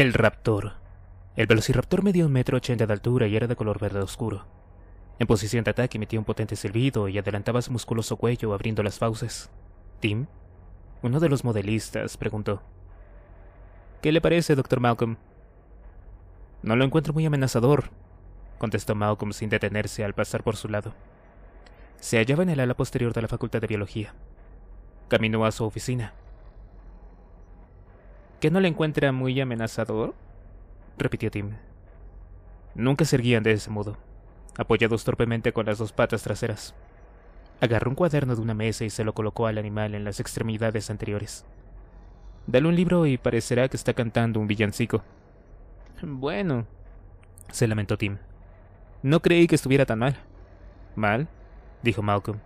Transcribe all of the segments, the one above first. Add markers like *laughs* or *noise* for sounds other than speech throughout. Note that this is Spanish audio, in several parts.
El Raptor. El velociraptor medía un metro ochenta de altura y era de color verde oscuro. En posición de ataque emitía un potente silbido y adelantaba su musculoso cuello abriendo las fauces. ¿Tim? Uno de los modelistas preguntó. ¿Qué le parece, doctor Malcolm? No lo encuentro muy amenazador, contestó Malcolm sin detenerse al pasar por su lado. Se hallaba en el ala posterior de la Facultad de Biología. Caminó a su oficina, ¿Que no le encuentra muy amenazador? repitió Tim. Nunca se erguían de ese modo, apoyados torpemente con las dos patas traseras. Agarró un cuaderno de una mesa y se lo colocó al animal en las extremidades anteriores. Dale un libro y parecerá que está cantando un villancico. Bueno, se lamentó Tim. No creí que estuviera tan mal. ¿Mal? dijo Malcolm.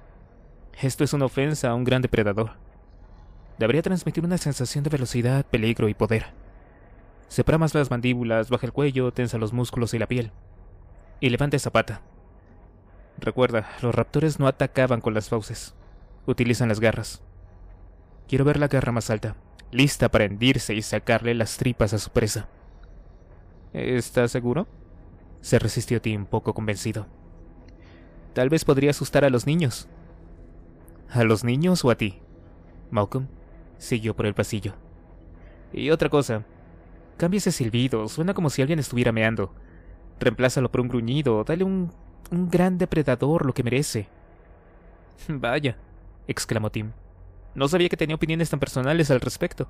Esto es una ofensa a un gran depredador debería transmitir una sensación de velocidad, peligro y poder. más las mandíbulas, baja el cuello, tensa los músculos y la piel. Y levanta esa pata. Recuerda, los raptores no atacaban con las fauces. Utilizan las garras. Quiero ver la garra más alta, lista para hendirse y sacarle las tripas a su presa. ¿Estás seguro? Se resistió Tim, poco convencido. Tal vez podría asustar a los niños. ¿A los niños o a ti? Malcolm siguió por el pasillo. Y otra cosa, cambia ese silbido, suena como si alguien estuviera meando. Reemplázalo por un gruñido, dale un, un gran depredador lo que merece. *laughs* Vaya, exclamó Tim. No sabía que tenía opiniones tan personales al respecto.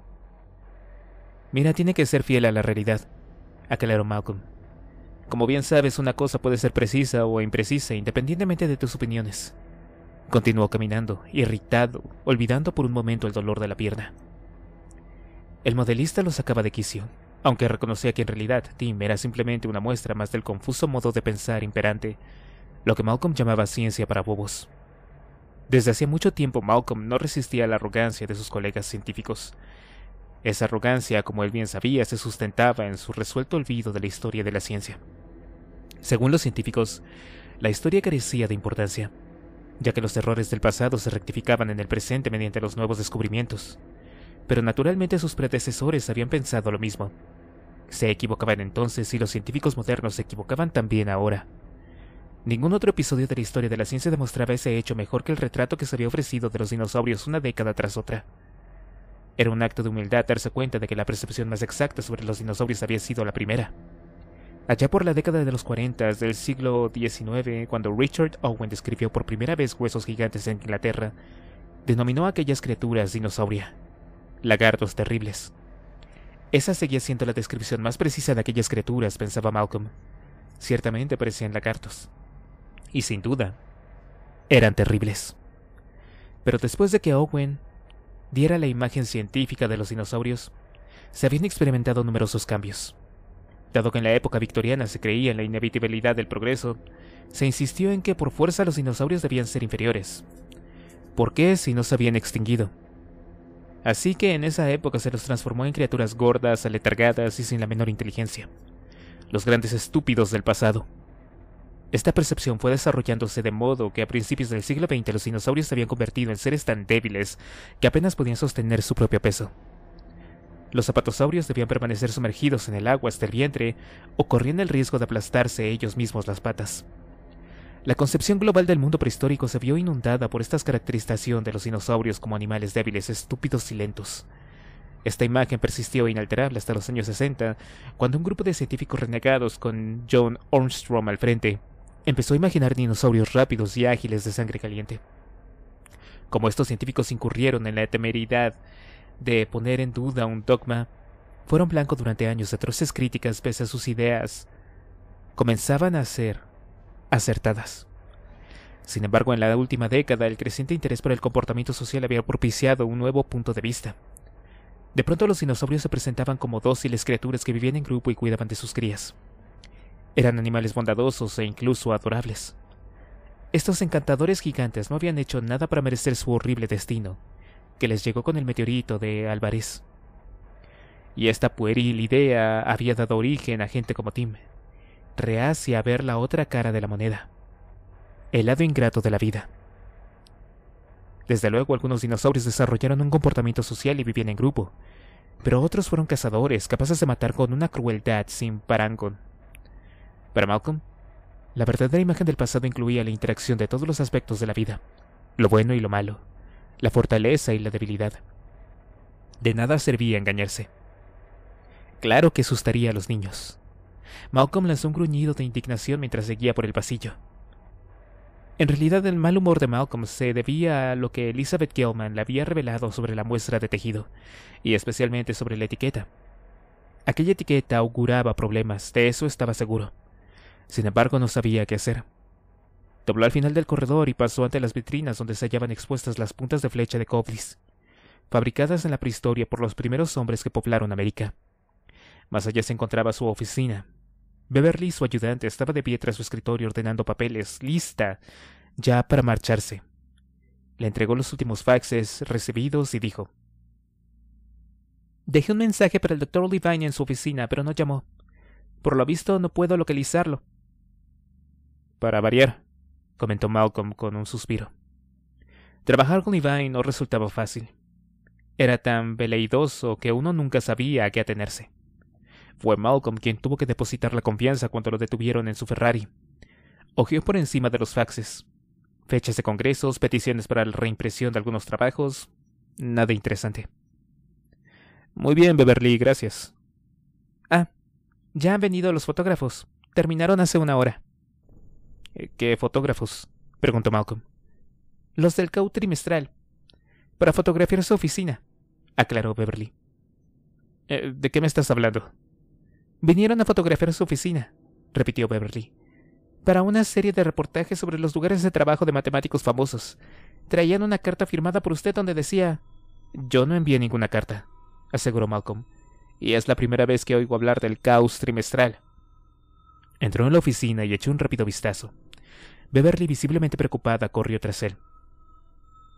Mira, tiene que ser fiel a la realidad, aclaró Malcolm. Como bien sabes, una cosa puede ser precisa o imprecisa independientemente de tus opiniones. Continuó caminando, irritado, olvidando por un momento el dolor de la pierna. El modelista lo sacaba de quicio, aunque reconocía que en realidad Tim era simplemente una muestra más del confuso modo de pensar imperante, lo que Malcolm llamaba ciencia para bobos. Desde hacía mucho tiempo Malcolm no resistía a la arrogancia de sus colegas científicos. Esa arrogancia, como él bien sabía, se sustentaba en su resuelto olvido de la historia de la ciencia. Según los científicos, la historia carecía de importancia ya que los errores del pasado se rectificaban en el presente mediante los nuevos descubrimientos. Pero naturalmente sus predecesores habían pensado lo mismo. Se equivocaban entonces y los científicos modernos se equivocaban también ahora. Ningún otro episodio de la historia de la ciencia demostraba ese hecho mejor que el retrato que se había ofrecido de los dinosaurios una década tras otra. Era un acto de humildad darse cuenta de que la percepción más exacta sobre los dinosaurios había sido la primera. Allá por la década de los 40 del siglo XIX, cuando Richard Owen describió por primera vez huesos gigantes en Inglaterra, denominó a aquellas criaturas dinosauria, lagartos terribles. Esa seguía siendo la descripción más precisa de aquellas criaturas, pensaba Malcolm. Ciertamente parecían lagartos. Y sin duda, eran terribles. Pero después de que Owen diera la imagen científica de los dinosaurios, se habían experimentado numerosos cambios. Dado que en la época victoriana se creía en la inevitabilidad del progreso, se insistió en que por fuerza los dinosaurios debían ser inferiores. ¿Por qué si no se habían extinguido? Así que en esa época se los transformó en criaturas gordas, aletargadas y sin la menor inteligencia. Los grandes estúpidos del pasado. Esta percepción fue desarrollándose de modo que a principios del siglo XX los dinosaurios se habían convertido en seres tan débiles que apenas podían sostener su propio peso. Los zapatosaurios debían permanecer sumergidos en el agua hasta el vientre o corrían el riesgo de aplastarse ellos mismos las patas. La concepción global del mundo prehistórico se vio inundada por esta caracterización de los dinosaurios como animales débiles, estúpidos y lentos. Esta imagen persistió inalterable hasta los años 60, cuando un grupo de científicos renegados con John Armstrong al frente empezó a imaginar dinosaurios rápidos y ágiles de sangre caliente. Como estos científicos incurrieron en la temeridad de poner en duda un dogma, fueron blanco durante años de atroces críticas pese a sus ideas comenzaban a ser acertadas. Sin embargo, en la última década, el creciente interés por el comportamiento social había propiciado un nuevo punto de vista. De pronto los dinosaurios se presentaban como dóciles criaturas que vivían en grupo y cuidaban de sus crías. Eran animales bondadosos e incluso adorables. Estos encantadores gigantes no habían hecho nada para merecer su horrible destino, les llegó con el meteorito de Álvarez. Y esta pueril idea había dado origen a gente como Tim, reacia a ver la otra cara de la moneda, el lado ingrato de la vida. Desde luego algunos dinosaurios desarrollaron un comportamiento social y vivían en grupo, pero otros fueron cazadores capaces de matar con una crueldad sin parangón. Para Malcolm, la verdadera imagen del pasado incluía la interacción de todos los aspectos de la vida, lo bueno y lo malo, la fortaleza y la debilidad. De nada servía engañarse. Claro que asustaría a los niños. Malcolm lanzó un gruñido de indignación mientras seguía por el pasillo. En realidad el mal humor de Malcolm se debía a lo que Elizabeth Gilman le había revelado sobre la muestra de tejido, y especialmente sobre la etiqueta. Aquella etiqueta auguraba problemas, de eso estaba seguro. Sin embargo, no sabía qué hacer. Dobló al final del corredor y pasó ante las vitrinas donde se hallaban expuestas las puntas de flecha de coblis, fabricadas en la prehistoria por los primeros hombres que poblaron América. Más allá se encontraba su oficina. Beverly, su ayudante, estaba de pie tras su escritorio ordenando papeles, lista, ya para marcharse. Le entregó los últimos faxes recibidos y dijo: Dejé un mensaje para el doctor Levine en su oficina, pero no llamó. Por lo visto, no puedo localizarlo. Para variar, comentó Malcolm con un suspiro. Trabajar con Ivain no resultaba fácil. Era tan veleidoso que uno nunca sabía a qué atenerse. Fue Malcolm quien tuvo que depositar la confianza cuando lo detuvieron en su Ferrari. Ojeó por encima de los faxes. Fechas de congresos, peticiones para la reimpresión de algunos trabajos. Nada interesante. Muy bien, Beverly, gracias. Ah, ya han venido los fotógrafos. Terminaron hace una hora. Eh, ¿Qué fotógrafos? preguntó Malcolm. Los del CAU trimestral. Para fotografiar su oficina, aclaró Beverly. Eh, ¿De qué me estás hablando? Vinieron a fotografiar su oficina, repitió Beverly, para una serie de reportajes sobre los lugares de trabajo de matemáticos famosos. Traían una carta firmada por usted donde decía... Yo no envié ninguna carta, aseguró Malcolm, y es la primera vez que oigo hablar del caos trimestral. Entró en la oficina y echó un rápido vistazo. Beverly, visiblemente preocupada, corrió tras él.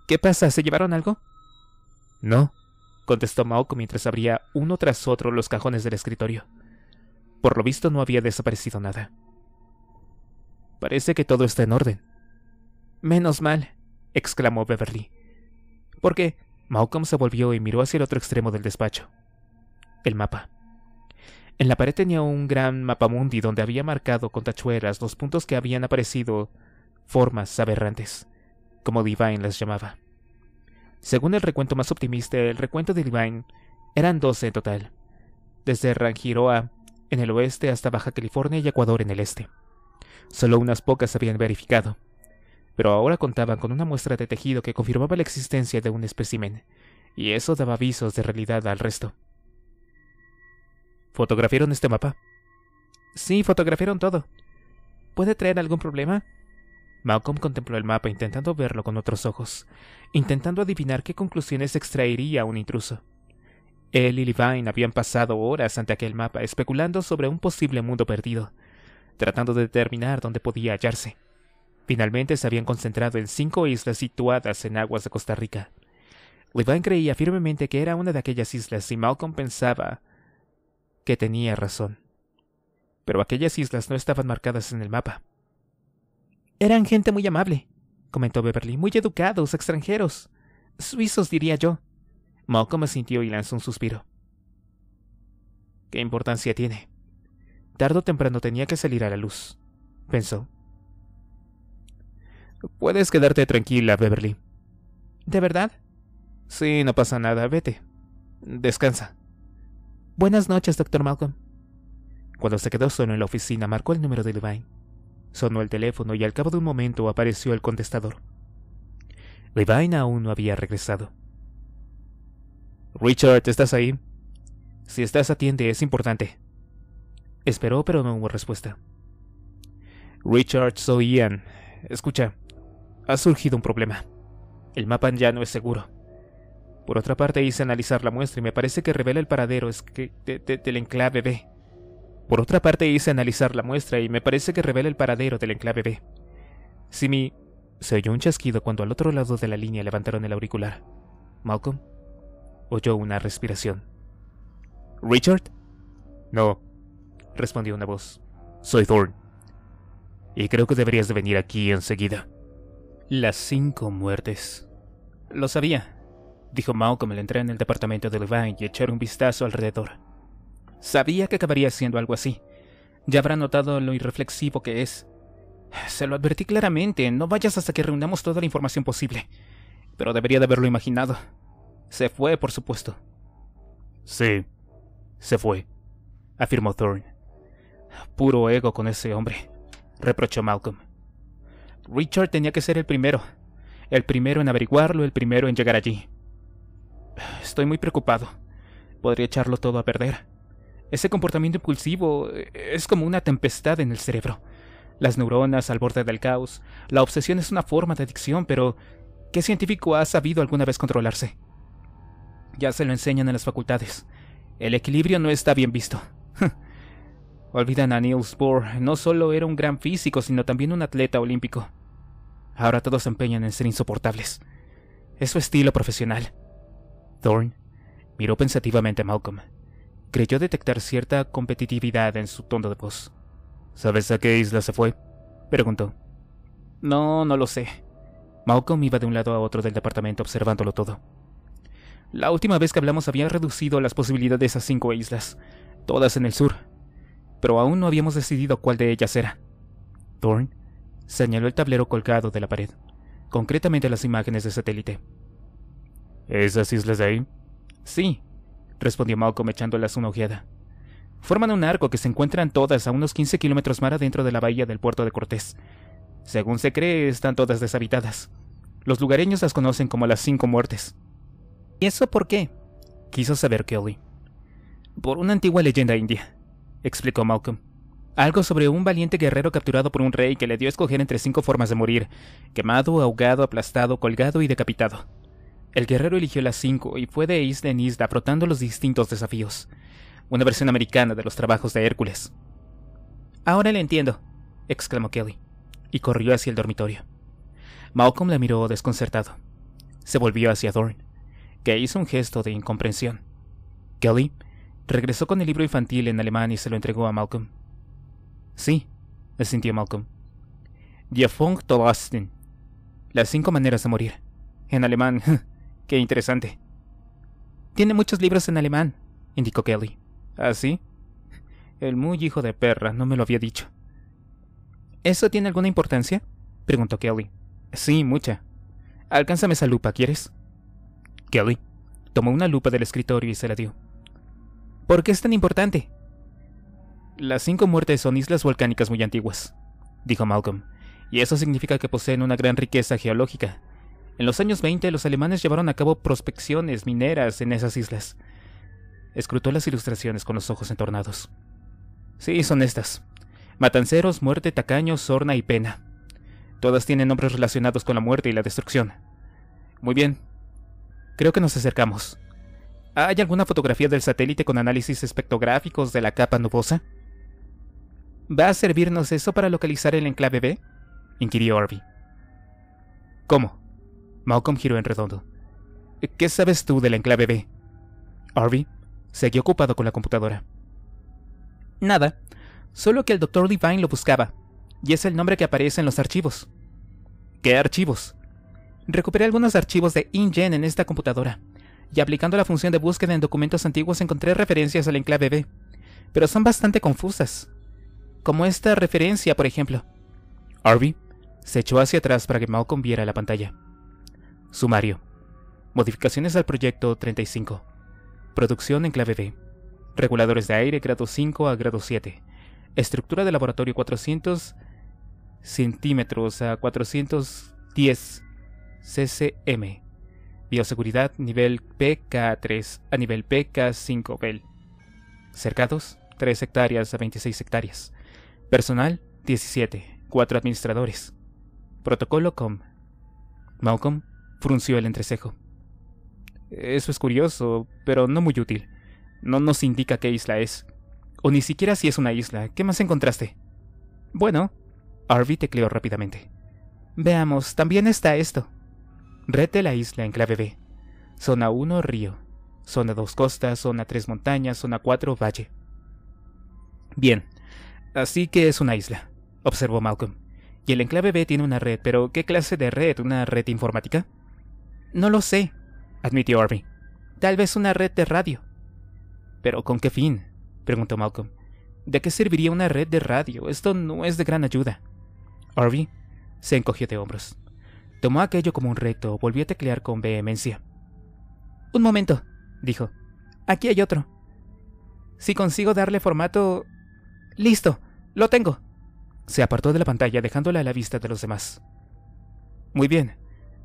¿Qué pasa? ¿Se llevaron algo? No, contestó Maoko mientras abría uno tras otro los cajones del escritorio. Por lo visto no había desaparecido nada. Parece que todo está en orden. Menos mal, exclamó Beverly. Porque Malcolm se volvió y miró hacia el otro extremo del despacho. El mapa. En la pared tenía un gran mapa mundi donde había marcado con tachuelas los puntos que habían aparecido formas aberrantes, como Divine las llamaba. Según el recuento más optimista, el recuento de Divine eran doce en total, desde Rangiroa en el oeste hasta Baja California y Ecuador en el este. Solo unas pocas habían verificado, pero ahora contaban con una muestra de tejido que confirmaba la existencia de un espécimen, y eso daba avisos de realidad al resto. ¿Fotografiaron este mapa? Sí, fotografiaron todo. ¿Puede traer algún problema? Malcolm contempló el mapa intentando verlo con otros ojos, intentando adivinar qué conclusiones extraería un intruso. Él y Levine habían pasado horas ante aquel mapa especulando sobre un posible mundo perdido, tratando de determinar dónde podía hallarse. Finalmente se habían concentrado en cinco islas situadas en aguas de Costa Rica. Levine creía firmemente que era una de aquellas islas y Malcolm pensaba que tenía razón. Pero aquellas islas no estaban marcadas en el mapa. Eran gente muy amable, comentó Beverly, muy educados, extranjeros. Suizos, diría yo. me sintió y lanzó un suspiro. ¿Qué importancia tiene? Tardo o temprano tenía que salir a la luz, pensó. Puedes quedarte tranquila, Beverly. ¿De verdad? Sí, no pasa nada, vete. Descansa. Buenas noches, doctor Malcolm. Cuando se quedó solo en la oficina, marcó el número de Levine. Sonó el teléfono y al cabo de un momento apareció el contestador. Levine aún no había regresado. Richard, ¿estás ahí? Si estás, atiende, es importante. Esperó, pero no hubo respuesta. Richard, soy Ian. Escucha, ha surgido un problema. El mapa ya no es seguro. Por otra parte, hice analizar la muestra y me parece que revela el paradero es que del enclave B. Por otra parte, hice analizar la muestra y me parece que revela el paradero del enclave B. Simi, se oyó un chasquido cuando al otro lado de la línea levantaron el auricular. Malcolm oyó una respiración. ¿Richard? No, respondió una voz. Soy Thorn. Y creo que deberías de venir aquí enseguida. Las cinco muertes. Lo sabía dijo Malcolm al entrar en el departamento de Levine y echar un vistazo alrededor. Sabía que acabaría siendo algo así. Ya habrá notado lo irreflexivo que es. Se lo advertí claramente, no vayas hasta que reunamos toda la información posible. Pero debería de haberlo imaginado. Se fue, por supuesto. Sí, se fue, afirmó Thorne. Puro ego con ese hombre, reprochó Malcolm. Richard tenía que ser el primero. El primero en averiguarlo, el primero en llegar allí. Estoy muy preocupado. Podría echarlo todo a perder. Ese comportamiento impulsivo eh, es como una tempestad en el cerebro. Las neuronas al borde del caos. La obsesión es una forma de adicción, pero ¿qué científico ha sabido alguna vez controlarse? Ya se lo enseñan en las facultades. El equilibrio no está bien visto. *laughs* Olvidan a Niels Bohr, no solo era un gran físico, sino también un atleta olímpico. Ahora todos se empeñan en ser insoportables. Es su estilo profesional. Thorne miró pensativamente a Malcolm. Creyó detectar cierta competitividad en su tono de voz. ¿Sabes a qué isla se fue? Preguntó. No, no lo sé. Malcolm iba de un lado a otro del departamento observándolo todo. La última vez que hablamos había reducido las posibilidades a cinco islas, todas en el sur, pero aún no habíamos decidido cuál de ellas era. Thorne señaló el tablero colgado de la pared, concretamente las imágenes de satélite. ¿Esas islas de ahí? Sí, respondió Malcolm echándolas una ojeada. Forman un arco que se encuentran todas a unos 15 kilómetros más adentro de la bahía del puerto de Cortés. Según se cree, están todas deshabitadas. Los lugareños las conocen como las cinco muertes. ¿Y eso por qué? Quiso saber Kelly. Por una antigua leyenda india, explicó Malcolm. Algo sobre un valiente guerrero capturado por un rey que le dio escoger entre cinco formas de morir, quemado, ahogado, aplastado, colgado y decapitado. El guerrero eligió las cinco y fue de isla en isla frotando los distintos desafíos. Una versión americana de los trabajos de Hércules. Ahora le entiendo, exclamó Kelly, y corrió hacia el dormitorio. Malcolm la miró desconcertado. Se volvió hacia Dorn, que hizo un gesto de incomprensión. Kelly regresó con el libro infantil en alemán y se lo entregó a Malcolm. Sí, asintió Malcolm. Die Funk Las cinco maneras de morir. En alemán, *laughs* Qué interesante. Tiene muchos libros en alemán, indicó Kelly. ¿Ah, sí? El muy hijo de perra, no me lo había dicho. ¿Eso tiene alguna importancia? preguntó Kelly. Sí, mucha. Alcánzame esa lupa, ¿quieres? Kelly tomó una lupa del escritorio y se la dio. ¿Por qué es tan importante? Las cinco muertes son islas volcánicas muy antiguas, dijo Malcolm, y eso significa que poseen una gran riqueza geológica, en los años 20 los alemanes llevaron a cabo prospecciones mineras en esas islas. Escrutó las ilustraciones con los ojos entornados. Sí, son estas. Matanceros, muerte, tacaños, sorna y pena. Todas tienen nombres relacionados con la muerte y la destrucción. Muy bien. Creo que nos acercamos. ¿Hay alguna fotografía del satélite con análisis espectrográficos de la capa nubosa? ¿Va a servirnos eso para localizar el enclave B? inquirió Orby. ¿Cómo? Malcolm giró en redondo. ¿Qué sabes tú del enclave B? Harvey seguía ocupado con la computadora. Nada, solo que el doctor Divine lo buscaba, y es el nombre que aparece en los archivos. ¿Qué archivos? Recuperé algunos archivos de InGen en esta computadora, y aplicando la función de búsqueda en documentos antiguos encontré referencias al enclave B, pero son bastante confusas. Como esta referencia, por ejemplo. Harvey se echó hacia atrás para que Malcolm viera la pantalla. Sumario. Modificaciones al proyecto 35. Producción en clave B. Reguladores de aire grado 5 a grado 7. Estructura de laboratorio 400 centímetros a 410 CCM. Bioseguridad nivel PK3 a nivel PK5 Bell. Cercados 3 hectáreas a 26 hectáreas. Personal 17, 4 administradores. Protocolo COM. Malcolm Frunció el entrecejo. Eso es curioso, pero no muy útil. No nos indica qué isla es. O ni siquiera si es una isla. ¿Qué más encontraste? Bueno, Arby tecleó rápidamente. Veamos, también está esto. Red de la isla en clave B. Zona 1, río. Zona 2, costa. Zona 3, montaña. Zona 4, valle. Bien, así que es una isla, observó Malcolm. Y el enclave B tiene una red, pero ¿qué clase de red? ¿Una red informática? No lo sé, admitió Harvey. Tal vez una red de radio. ¿Pero con qué fin? preguntó Malcolm. ¿De qué serviría una red de radio? Esto no es de gran ayuda. Harvey se encogió de hombros. Tomó aquello como un reto, volvió a teclear con vehemencia. Un momento, dijo. Aquí hay otro. Si consigo darle formato... Listo, lo tengo. Se apartó de la pantalla dejándola a la vista de los demás. Muy bien,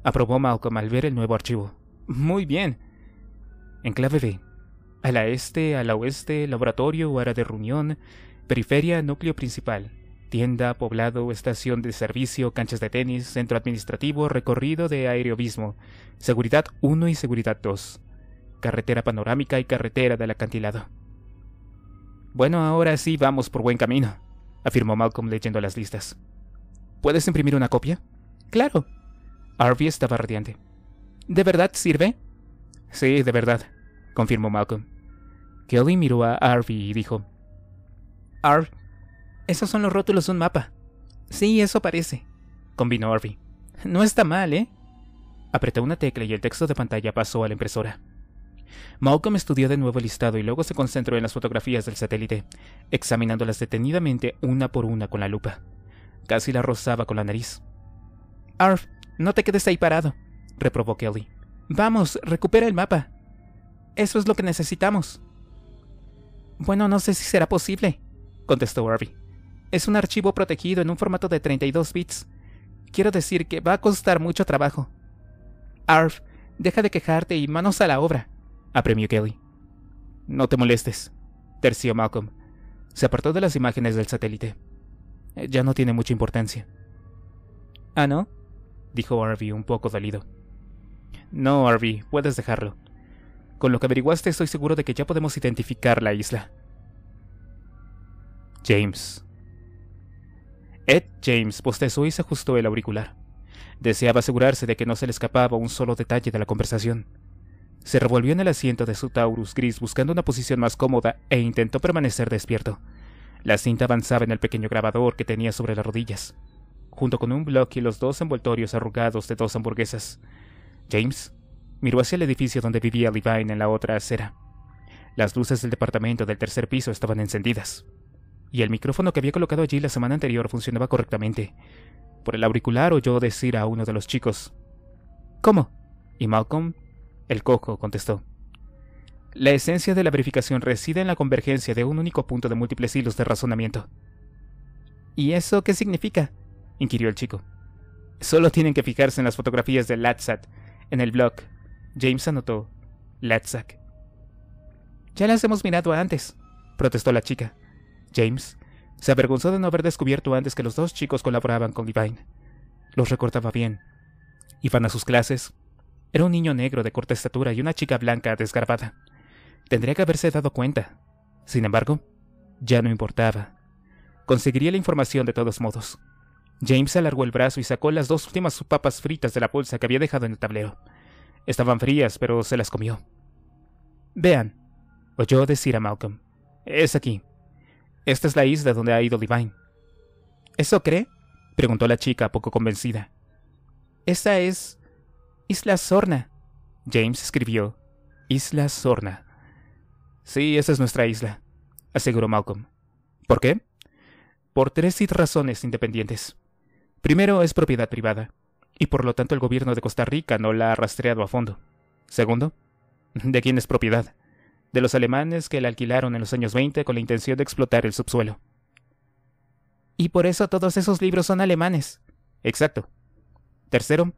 aprobó Malcolm al ver el nuevo archivo. Muy bien. En clave B. A la este, a la oeste, laboratorio área de reunión, periferia, núcleo principal, tienda, poblado, estación de servicio, canchas de tenis, centro administrativo, recorrido de aerobismo, seguridad 1 y seguridad 2, carretera panorámica y carretera del acantilado. Bueno, ahora sí vamos por buen camino, afirmó Malcolm leyendo las listas. ¿Puedes imprimir una copia? Claro, Harvey estaba radiante. ¿De verdad sirve? Sí, de verdad, confirmó Malcolm. Kelly miró a Harvey y dijo: Arv, esos son los rótulos de un mapa. Sí, eso parece, combinó Harvey. No está mal, ¿eh? Apretó una tecla y el texto de pantalla pasó a la impresora. Malcolm estudió de nuevo el listado y luego se concentró en las fotografías del satélite, examinándolas detenidamente una por una con la lupa. Casi la rozaba con la nariz. Arf, no te quedes ahí parado, reprobó Kelly. Vamos, recupera el mapa. Eso es lo que necesitamos. Bueno, no sé si será posible, contestó Harvey. Es un archivo protegido en un formato de 32 bits. Quiero decir que va a costar mucho trabajo. Arv, deja de quejarte y manos a la obra, apremió Kelly. No te molestes, terció Malcolm. Se apartó de las imágenes del satélite. Ya no tiene mucha importancia. ¿Ah, no? dijo Harvey un poco dolido. No, Harvey, puedes dejarlo. Con lo que averiguaste estoy seguro de que ya podemos identificar la isla. James. Ed James postezó y se ajustó el auricular. Deseaba asegurarse de que no se le escapaba un solo detalle de la conversación. Se revolvió en el asiento de su Taurus gris buscando una posición más cómoda e intentó permanecer despierto. La cinta avanzaba en el pequeño grabador que tenía sobre las rodillas junto con un bloque y los dos envoltorios arrugados de dos hamburguesas. James miró hacia el edificio donde vivía Levine en la otra acera. Las luces del departamento del tercer piso estaban encendidas, y el micrófono que había colocado allí la semana anterior funcionaba correctamente. Por el auricular oyó decir a uno de los chicos, ¿Cómo? Y Malcolm, el cojo, contestó. La esencia de la verificación reside en la convergencia de un único punto de múltiples hilos de razonamiento. ¿Y eso qué significa? inquirió el chico. Solo tienen que fijarse en las fotografías de Latsat, en el blog. James anotó Latzak. Ya las hemos mirado antes, protestó la chica. James se avergonzó de no haber descubierto antes que los dos chicos colaboraban con Divine. Los recordaba bien. Iban a sus clases. Era un niño negro de corta estatura y una chica blanca desgarbada. Tendría que haberse dado cuenta. Sin embargo, ya no importaba. Conseguiría la información de todos modos. James alargó el brazo y sacó las dos últimas papas fritas de la bolsa que había dejado en el tablero. Estaban frías, pero se las comió. Vean, oyó decir a Malcolm. Es aquí. Esta es la isla donde ha ido Divine. ¿Eso cree? preguntó la chica, poco convencida. Esa es Isla Sorna. James escribió Isla Sorna. Sí, esa es nuestra isla, aseguró Malcolm. ¿Por qué? Por tres razones independientes. Primero, es propiedad privada, y por lo tanto el gobierno de Costa Rica no la ha rastreado a fondo. Segundo, ¿de quién es propiedad? De los alemanes que la alquilaron en los años 20 con la intención de explotar el subsuelo. Y por eso todos esos libros son alemanes. Exacto. Tercero,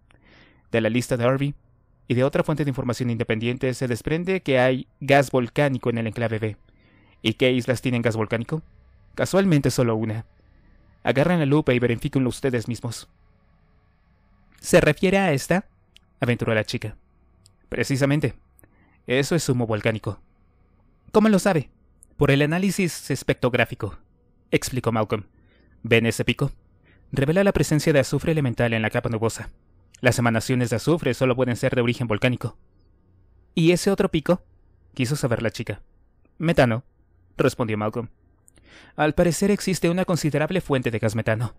de la lista de Harvey y de otra fuente de información independiente se desprende que hay gas volcánico en el enclave B. ¿Y qué islas tienen gas volcánico? Casualmente solo una, Agarren la lupa y verifíquenlo ustedes mismos. ¿Se refiere a esta? aventuró la chica. Precisamente. Eso es humo volcánico. ¿Cómo lo sabe? Por el análisis espectográfico, explicó Malcolm. ¿Ven ese pico? Revela la presencia de azufre elemental en la capa nubosa. Las emanaciones de azufre solo pueden ser de origen volcánico. ¿Y ese otro pico? quiso saber la chica. Metano, respondió Malcolm. Al parecer existe una considerable fuente de gas metano.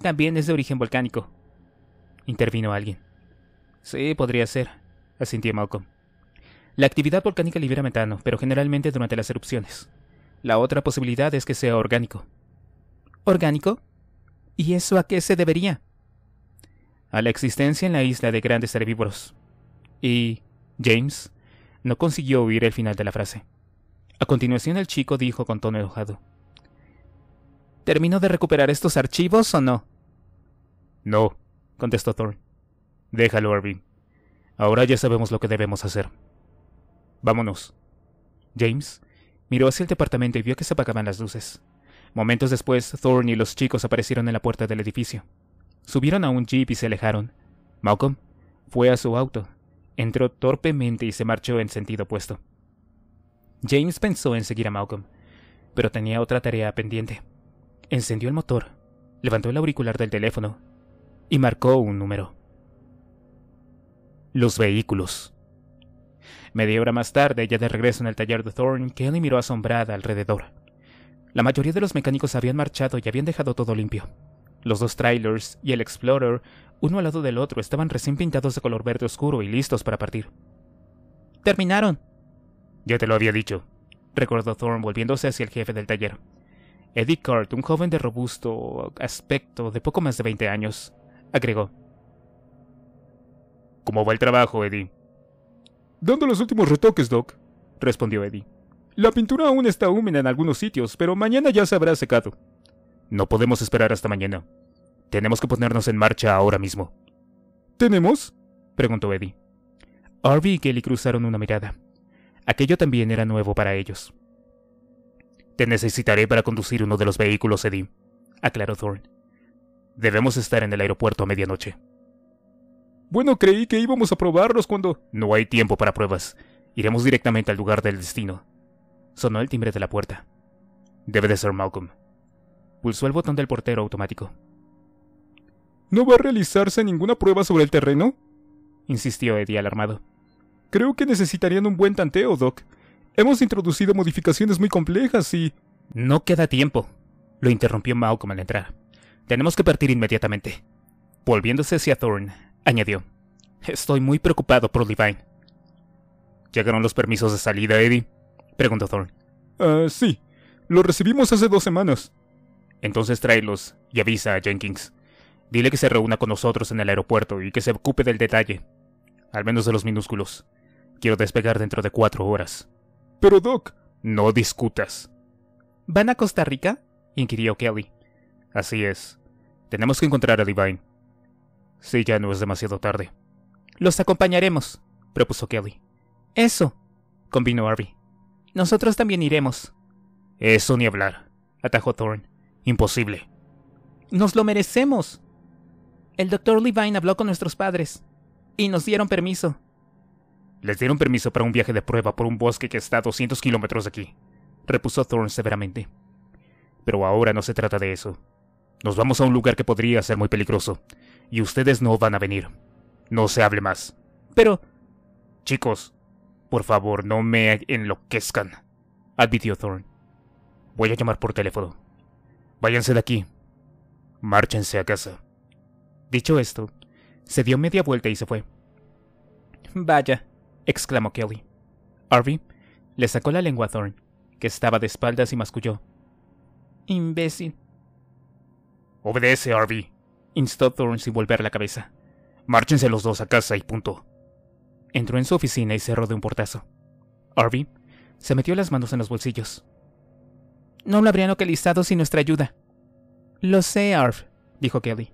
También es de origen volcánico. Intervino alguien. Sí, podría ser, asintió Malcolm. La actividad volcánica libera metano, pero generalmente durante las erupciones. La otra posibilidad es que sea orgánico. ¿Orgánico? ¿Y eso a qué se debería? A la existencia en la isla de grandes herbívoros. Y James no consiguió oír el final de la frase. A continuación el chico dijo con tono enojado. ¿Termino de recuperar estos archivos o no? No, contestó Thor. Déjalo, Arvin. Ahora ya sabemos lo que debemos hacer. Vámonos. James miró hacia el departamento y vio que se apagaban las luces. Momentos después, Thorne y los chicos aparecieron en la puerta del edificio. Subieron a un jeep y se alejaron. Malcolm fue a su auto, entró torpemente y se marchó en sentido opuesto. James pensó en seguir a Malcolm, pero tenía otra tarea pendiente. Encendió el motor, levantó el auricular del teléfono y marcó un número. Los vehículos. Media hora más tarde, ya de regreso en el taller de Thorne, Kelly miró asombrada alrededor. La mayoría de los mecánicos habían marchado y habían dejado todo limpio. Los dos trailers y el Explorer, uno al lado del otro, estaban recién pintados de color verde oscuro y listos para partir. Terminaron, ya te lo había dicho, recordó Thorne volviéndose hacia el jefe del taller. Eddie Cart, un joven de robusto aspecto de poco más de 20 años, agregó. ¿Cómo va el trabajo, Eddie? Dando los últimos retoques, Doc, respondió Eddie. La pintura aún está húmeda en algunos sitios, pero mañana ya se habrá secado. No podemos esperar hasta mañana. Tenemos que ponernos en marcha ahora mismo. ¿Tenemos? preguntó Eddie. Harvey y Kelly cruzaron una mirada. Aquello también era nuevo para ellos. Te necesitaré para conducir uno de los vehículos, Eddie, aclaró Thorne. Debemos estar en el aeropuerto a medianoche. Bueno, creí que íbamos a probarlos cuando... No hay tiempo para pruebas. Iremos directamente al lugar del destino. Sonó el timbre de la puerta. Debe de ser Malcolm. Pulsó el botón del portero automático. ¿No va a realizarse ninguna prueba sobre el terreno? insistió Eddie alarmado. Creo que necesitarían un buen tanteo, Doc. Hemos introducido modificaciones muy complejas y... No queda tiempo, lo interrumpió Malcolm al entrar. Tenemos que partir inmediatamente. Volviéndose hacia Thorne, añadió. Estoy muy preocupado por Levine. ¿Llegaron los permisos de salida, Eddie? Preguntó Thorne. Ah, sí. Los recibimos hace dos semanas. Entonces tráelos y avisa a Jenkins. Dile que se reúna con nosotros en el aeropuerto y que se ocupe del detalle. Al menos de los minúsculos. Quiero despegar dentro de cuatro horas. Pero Doc, no discutas. ¿Van a Costa Rica? inquirió Kelly. Así es. Tenemos que encontrar a Divine. Sí, ya no es demasiado tarde. Los acompañaremos, propuso Kelly. Eso, combinó Harvey. Nosotros también iremos. Eso ni hablar, atajó Thorne. Imposible. Nos lo merecemos. El doctor Levine habló con nuestros padres y nos dieron permiso. Les dieron permiso para un viaje de prueba por un bosque que está a 200 kilómetros de aquí, repuso Thorne severamente. Pero ahora no se trata de eso. Nos vamos a un lugar que podría ser muy peligroso, y ustedes no van a venir. No se hable más. Pero... Chicos, por favor, no me enloquezcan, advirtió Thorne. Voy a llamar por teléfono. Váyanse de aquí. Márchense a casa. Dicho esto, se dio media vuelta y se fue. Vaya, exclamó Kelly. Harvey le sacó la lengua a Thorne, que estaba de espaldas y masculló. Imbécil. Obedece, Harvey, instó Thorne sin volver la cabeza. Márchense los dos a casa y punto. Entró en su oficina y cerró de un portazo. Harvey se metió las manos en los bolsillos. No lo habrían localizado sin nuestra ayuda. Lo sé, Arv, dijo Kelly,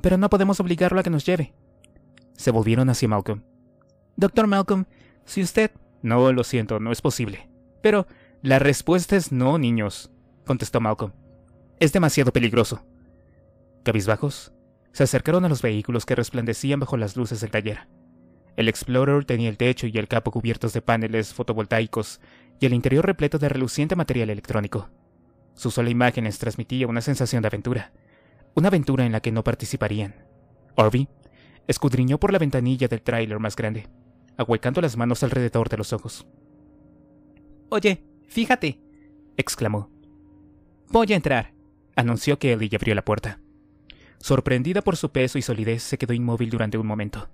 pero no podemos obligarlo a que nos lleve. Se volvieron hacia Malcolm. Doctor Malcolm, si usted... No, lo siento, no es posible. Pero la respuesta es no, niños, contestó Malcolm. Es demasiado peligroso. Cabizbajos, se acercaron a los vehículos que resplandecían bajo las luces del taller. El Explorer tenía el techo y el capo cubiertos de paneles fotovoltaicos y el interior repleto de reluciente material electrónico. Su sola imagen transmitía una sensación de aventura, una aventura en la que no participarían. Orby escudriñó por la ventanilla del tráiler más grande ahuecando las manos alrededor de los ojos. Oye, fíjate, exclamó. Voy a entrar, anunció que y abrió la puerta. Sorprendida por su peso y solidez, se quedó inmóvil durante un momento.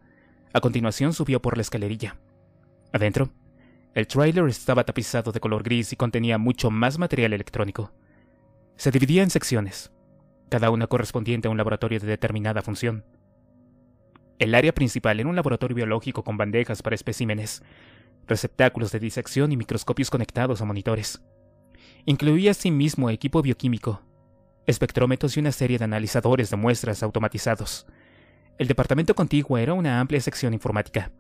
A continuación subió por la escalerilla. Adentro, el trailer estaba tapizado de color gris y contenía mucho más material electrónico. Se dividía en secciones, cada una correspondiente a un laboratorio de determinada función. El área principal era un laboratorio biológico con bandejas para especímenes, receptáculos de disección y microscopios conectados a monitores. Incluía asimismo equipo bioquímico, espectrómetros y una serie de analizadores de muestras automatizados. El departamento contiguo era una amplia sección informática,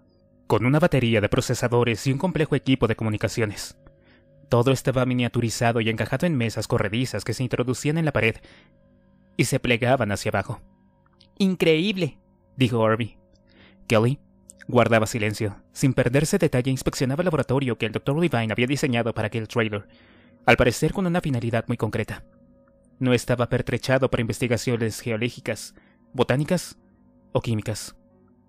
con una batería de procesadores y un complejo equipo de comunicaciones. Todo estaba miniaturizado y encajado en mesas corredizas que se introducían en la pared y se plegaban hacia abajo. Increíble, dijo Orby. Kelly guardaba silencio. Sin perderse detalle, inspeccionaba el laboratorio que el Dr. Levine había diseñado para aquel trailer, al parecer con una finalidad muy concreta. No estaba pertrechado para investigaciones geológicas, botánicas o químicas,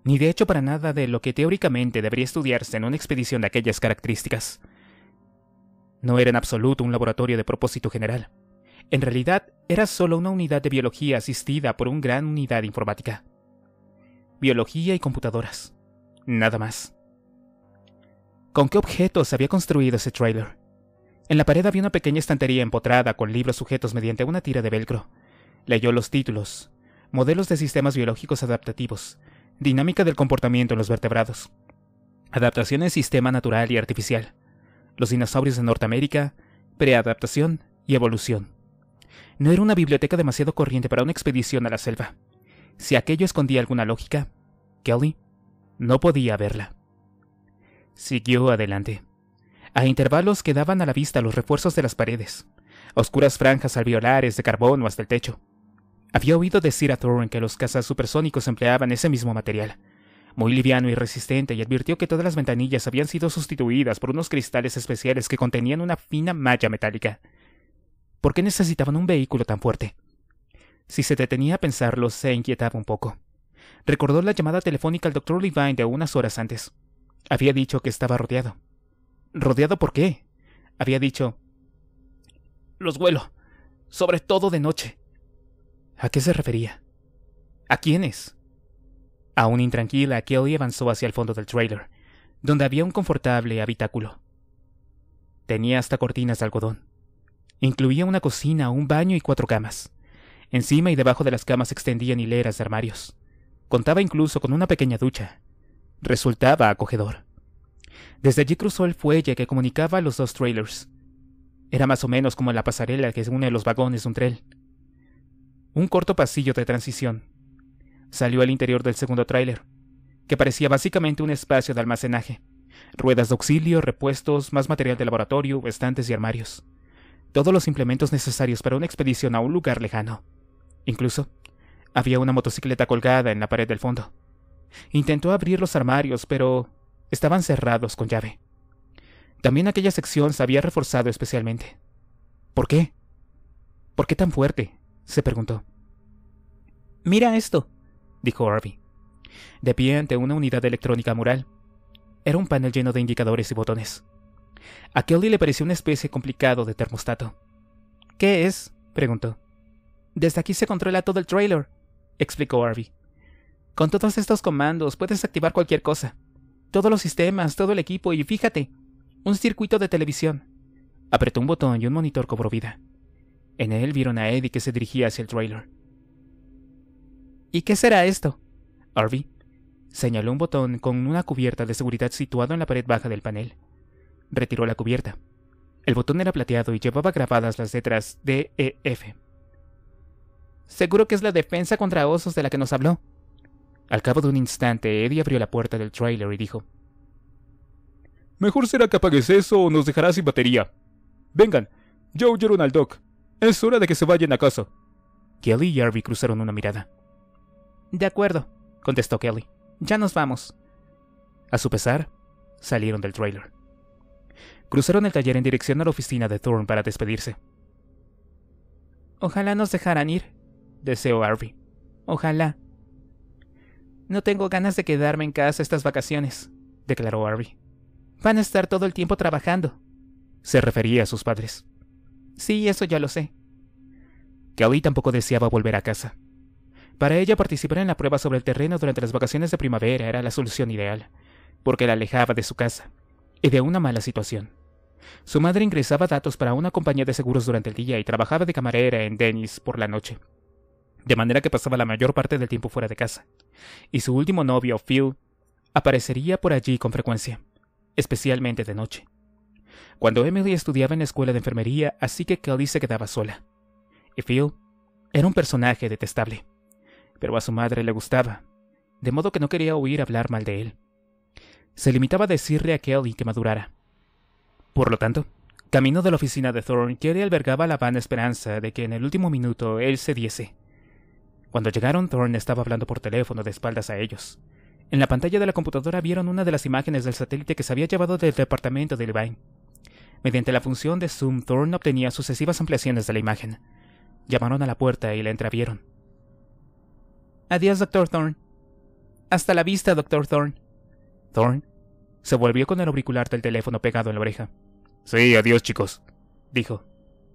ni de hecho para nada de lo que teóricamente debería estudiarse en una expedición de aquellas características. No era en absoluto un laboratorio de propósito general. En realidad, era solo una unidad de biología asistida por una gran unidad informática biología y computadoras. Nada más. ¿Con qué objetos había construido ese trailer? En la pared había una pequeña estantería empotrada con libros sujetos mediante una tira de velcro. Leyó los títulos, modelos de sistemas biológicos adaptativos, dinámica del comportamiento en los vertebrados, adaptación en sistema natural y artificial, los dinosaurios de Norteamérica, preadaptación y evolución. No era una biblioteca demasiado corriente para una expedición a la selva. Si aquello escondía alguna lógica, Kelly no podía verla. Siguió adelante. A intervalos quedaban a la vista los refuerzos de las paredes, oscuras franjas alveolares de carbón hasta el techo. Había oído decir a Thorin que los cazas supersónicos empleaban ese mismo material, muy liviano y resistente, y advirtió que todas las ventanillas habían sido sustituidas por unos cristales especiales que contenían una fina malla metálica. ¿Por qué necesitaban un vehículo tan fuerte? Si se detenía a pensarlo, se inquietaba un poco. Recordó la llamada telefónica al doctor Levine de unas horas antes. Había dicho que estaba rodeado. ¿Rodeado por qué? Había dicho... Los vuelo. Sobre todo de noche. ¿A qué se refería? ¿A quiénes? Aún intranquila, Kelly avanzó hacia el fondo del trailer, donde había un confortable habitáculo. Tenía hasta cortinas de algodón. Incluía una cocina, un baño y cuatro camas. Encima y debajo de las camas extendían hileras de armarios. Contaba incluso con una pequeña ducha. Resultaba acogedor. Desde allí cruzó el fuelle que comunicaba los dos trailers. Era más o menos como la pasarela que une los vagones de un tren. Un corto pasillo de transición. Salió al interior del segundo tráiler, que parecía básicamente un espacio de almacenaje. Ruedas de auxilio, repuestos, más material de laboratorio, estantes y armarios. Todos los implementos necesarios para una expedición a un lugar lejano. Incluso, había una motocicleta colgada en la pared del fondo. Intentó abrir los armarios, pero estaban cerrados con llave. También aquella sección se había reforzado especialmente. ¿Por qué? ¿Por qué tan fuerte? se preguntó. Mira esto, dijo Harvey, de pie ante una unidad electrónica mural. Era un panel lleno de indicadores y botones. A Kelly le pareció una especie complicado de termostato. ¿Qué es? preguntó. Desde aquí se controla todo el trailer, explicó Harvey. Con todos estos comandos puedes activar cualquier cosa. Todos los sistemas, todo el equipo y fíjate, un circuito de televisión. Apretó un botón y un monitor cobró vida. En él vieron a Eddie que se dirigía hacia el trailer. ¿Y qué será esto? Harvey señaló un botón con una cubierta de seguridad situado en la pared baja del panel. Retiró la cubierta. El botón era plateado y llevaba grabadas las letras e, F. Seguro que es la defensa contra osos de la que nos habló. Al cabo de un instante, Eddie abrió la puerta del trailer y dijo: Mejor será que apagues eso o nos dejarás sin batería. Vengan, yo huyeron al Doc. Es hora de que se vayan a casa. Kelly y Harvey cruzaron una mirada. De acuerdo, contestó Kelly. Ya nos vamos. A su pesar, salieron del trailer. Cruzaron el taller en dirección a la oficina de Thorne para despedirse. Ojalá nos dejaran ir, deseó Harvey. Ojalá. No tengo ganas de quedarme en casa estas vacaciones, declaró Harvey. Van a estar todo el tiempo trabajando. Se refería a sus padres. Sí, eso ya lo sé. Kelly tampoco deseaba volver a casa. Para ella participar en la prueba sobre el terreno durante las vacaciones de primavera era la solución ideal, porque la alejaba de su casa y de una mala situación. Su madre ingresaba datos para una compañía de seguros durante el día y trabajaba de camarera en Dennis por la noche de manera que pasaba la mayor parte del tiempo fuera de casa. Y su último novio, Phil, aparecería por allí con frecuencia, especialmente de noche. Cuando Emily estudiaba en la escuela de enfermería, así que Kelly se quedaba sola. Y Phil era un personaje detestable, pero a su madre le gustaba, de modo que no quería oír hablar mal de él. Se limitaba a decirle a Kelly que madurara. Por lo tanto, camino de la oficina de Thorne, Kelly albergaba la vana esperanza de que en el último minuto él se diese cuando llegaron, Thorne estaba hablando por teléfono de espaldas a ellos. En la pantalla de la computadora vieron una de las imágenes del satélite que se había llevado del departamento de Levine. Mediante la función de zoom, Thorne obtenía sucesivas ampliaciones de la imagen. Llamaron a la puerta y la entraron. Adiós, doctor Thorne. Hasta la vista, doctor Thorne. Thorne se volvió con el auricular del teléfono pegado en la oreja. Sí, adiós, chicos, dijo,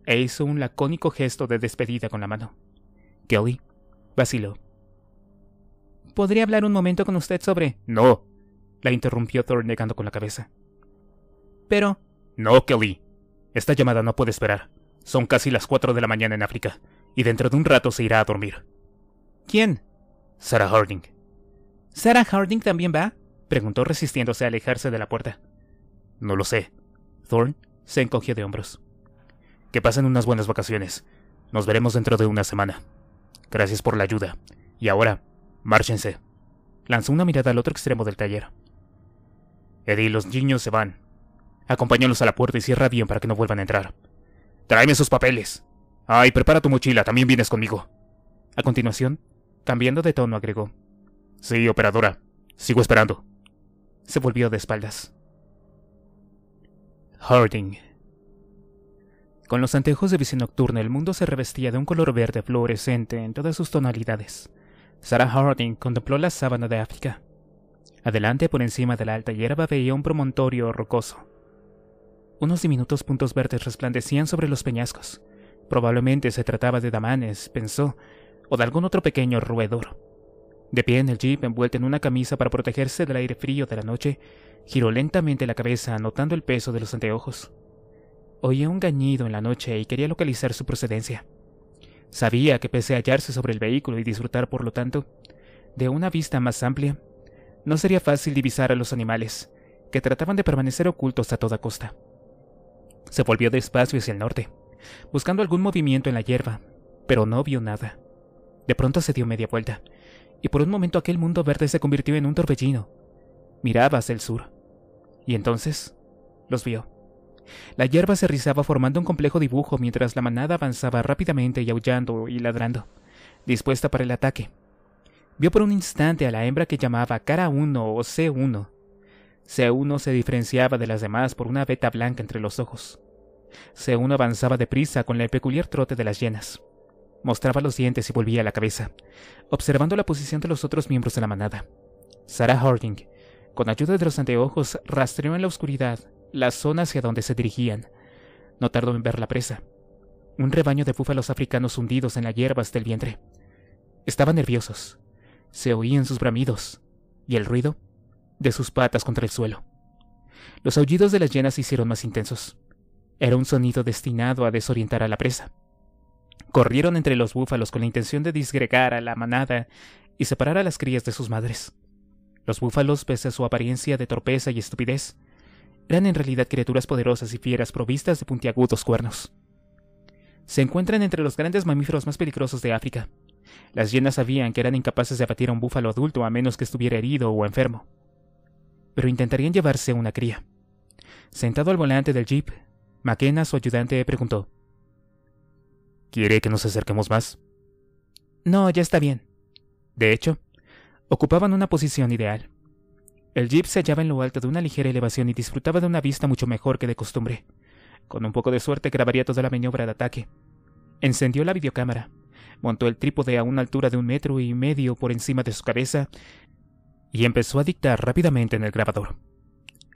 e hizo un lacónico gesto de despedida con la mano. Kelly vaciló. ¿Podría hablar un momento con usted sobre... No, la interrumpió Thor negando con la cabeza. Pero... No, Kelly. Esta llamada no puede esperar. Son casi las cuatro de la mañana en África, y dentro de un rato se irá a dormir. ¿Quién? Sarah Harding. ¿Sarah Harding también va? preguntó resistiéndose a alejarse de la puerta. No lo sé. Thorne se encogió de hombros. Que pasen unas buenas vacaciones. Nos veremos dentro de una semana. Gracias por la ayuda. Y ahora, márchense. Lanzó una mirada al otro extremo del taller. Eddie, los niños se van. Acompáñalos a la puerta y cierra bien para que no vuelvan a entrar. Tráeme sus papeles. Ay, prepara tu mochila, también vienes conmigo. A continuación, cambiando de tono, agregó. Sí, operadora. Sigo esperando. Se volvió de espaldas. Harding. Con los anteojos de visión nocturna el mundo se revestía de un color verde fluorescente en todas sus tonalidades. Sarah Harding contempló la sábana de África. Adelante, por encima de la alta hierba, veía un promontorio rocoso. Unos diminutos puntos verdes resplandecían sobre los peñascos. Probablemente se trataba de damanes, pensó, o de algún otro pequeño roedor. De pie en el jeep, envuelto en una camisa para protegerse del aire frío de la noche, giró lentamente la cabeza, notando el peso de los anteojos. Oía un gañido en la noche y quería localizar su procedencia. Sabía que pese a hallarse sobre el vehículo y disfrutar, por lo tanto, de una vista más amplia, no sería fácil divisar a los animales, que trataban de permanecer ocultos a toda costa. Se volvió despacio hacia el norte, buscando algún movimiento en la hierba, pero no vio nada. De pronto se dio media vuelta, y por un momento aquel mundo verde se convirtió en un torbellino. Miraba hacia el sur, y entonces los vio. La hierba se rizaba formando un complejo dibujo mientras la manada avanzaba rápidamente y aullando y ladrando, dispuesta para el ataque. Vio por un instante a la hembra que llamaba Cara 1 o C1. C1 se diferenciaba de las demás por una veta blanca entre los ojos. C1 avanzaba deprisa con el peculiar trote de las llenas. Mostraba los dientes y volvía la cabeza, observando la posición de los otros miembros de la manada. Sarah Harding, con ayuda de los anteojos, rastreó en la oscuridad la zona hacia donde se dirigían. No tardó en ver la presa. Un rebaño de búfalos africanos hundidos en la hierba hasta el vientre. Estaban nerviosos. Se oían sus bramidos y el ruido de sus patas contra el suelo. Los aullidos de las llenas se hicieron más intensos. Era un sonido destinado a desorientar a la presa. Corrieron entre los búfalos con la intención de disgregar a la manada y separar a las crías de sus madres. Los búfalos, pese a su apariencia de torpeza y estupidez, eran en realidad criaturas poderosas y fieras provistas de puntiagudos cuernos. Se encuentran entre los grandes mamíferos más peligrosos de África. Las llenas sabían que eran incapaces de abatir a un búfalo adulto a menos que estuviera herido o enfermo. Pero intentarían llevarse una cría. Sentado al volante del jeep, McKenna, su ayudante, preguntó: ¿Quiere que nos acerquemos más? No, ya está bien. De hecho, ocupaban una posición ideal. El jeep se hallaba en lo alto de una ligera elevación y disfrutaba de una vista mucho mejor que de costumbre. Con un poco de suerte grabaría toda la maniobra de ataque. Encendió la videocámara, montó el trípode a una altura de un metro y medio por encima de su cabeza y empezó a dictar rápidamente en el grabador.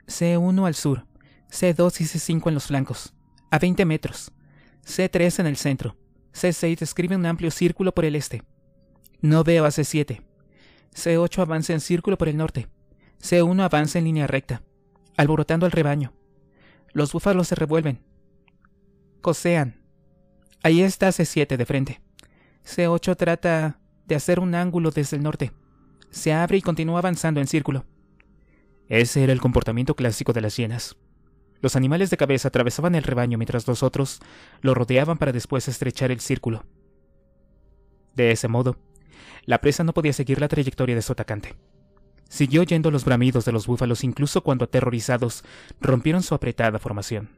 C1 al sur, C2 y C5 en los flancos, a 20 metros, C3 en el centro, C6 describe un amplio círculo por el este. No veo a C7. C8 avanza en círculo por el norte. C1 avanza en línea recta, alborotando al rebaño. Los búfalos se revuelven. Cosean. Ahí está C7 de frente. C8 trata de hacer un ángulo desde el norte. Se abre y continúa avanzando en círculo. Ese era el comportamiento clásico de las hienas. Los animales de cabeza atravesaban el rebaño mientras los otros lo rodeaban para después estrechar el círculo. De ese modo, la presa no podía seguir la trayectoria de su atacante. Siguió oyendo los bramidos de los búfalos incluso cuando aterrorizados rompieron su apretada formación.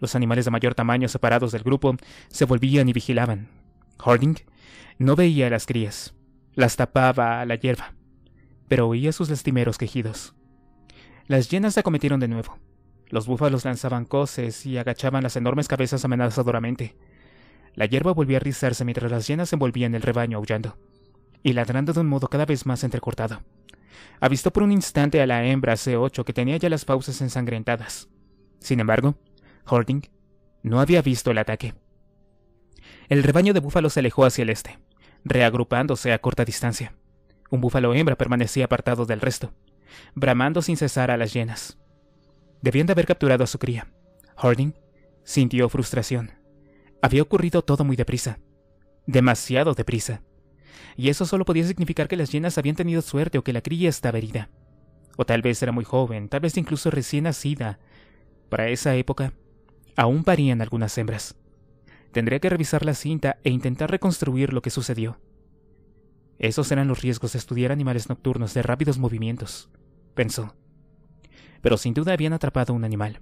Los animales de mayor tamaño separados del grupo se volvían y vigilaban. Harding no veía a las crías, las tapaba a la hierba, pero oía sus lastimeros quejidos. Las llenas se acometieron de nuevo. Los búfalos lanzaban coces y agachaban las enormes cabezas amenazadoramente. La hierba volvía a rizarse mientras las llenas envolvían el rebaño aullando y ladrando de un modo cada vez más entrecortado avistó por un instante a la hembra C8 que tenía ya las fauces ensangrentadas. Sin embargo, Harding no había visto el ataque. El rebaño de búfalos se alejó hacia el este, reagrupándose a corta distancia. Un búfalo hembra permanecía apartado del resto, bramando sin cesar a las llenas. Debían de haber capturado a su cría. Harding sintió frustración. Había ocurrido todo muy deprisa. Demasiado deprisa y eso solo podía significar que las llenas habían tenido suerte o que la cría estaba herida. O tal vez era muy joven, tal vez incluso recién nacida. Para esa época, aún varían algunas hembras. Tendría que revisar la cinta e intentar reconstruir lo que sucedió. Esos eran los riesgos de estudiar animales nocturnos de rápidos movimientos, pensó. Pero sin duda habían atrapado un animal.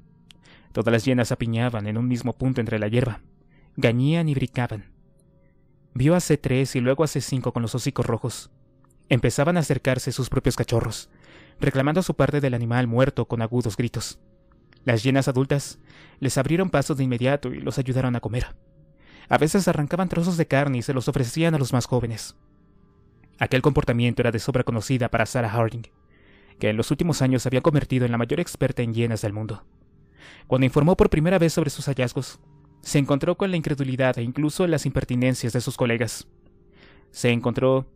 Todas las hienas apiñaban en un mismo punto entre la hierba, gañían y bricaban. Vio a C3 y luego a C5 con los hocicos rojos. Empezaban a acercarse sus propios cachorros, reclamando su parte del animal muerto con agudos gritos. Las llenas adultas les abrieron paso de inmediato y los ayudaron a comer. A veces arrancaban trozos de carne y se los ofrecían a los más jóvenes. Aquel comportamiento era de sobra conocida para Sarah Harding, que en los últimos años se había convertido en la mayor experta en llenas del mundo. Cuando informó por primera vez sobre sus hallazgos, se encontró con la incredulidad e incluso las impertinencias de sus colegas. Se encontró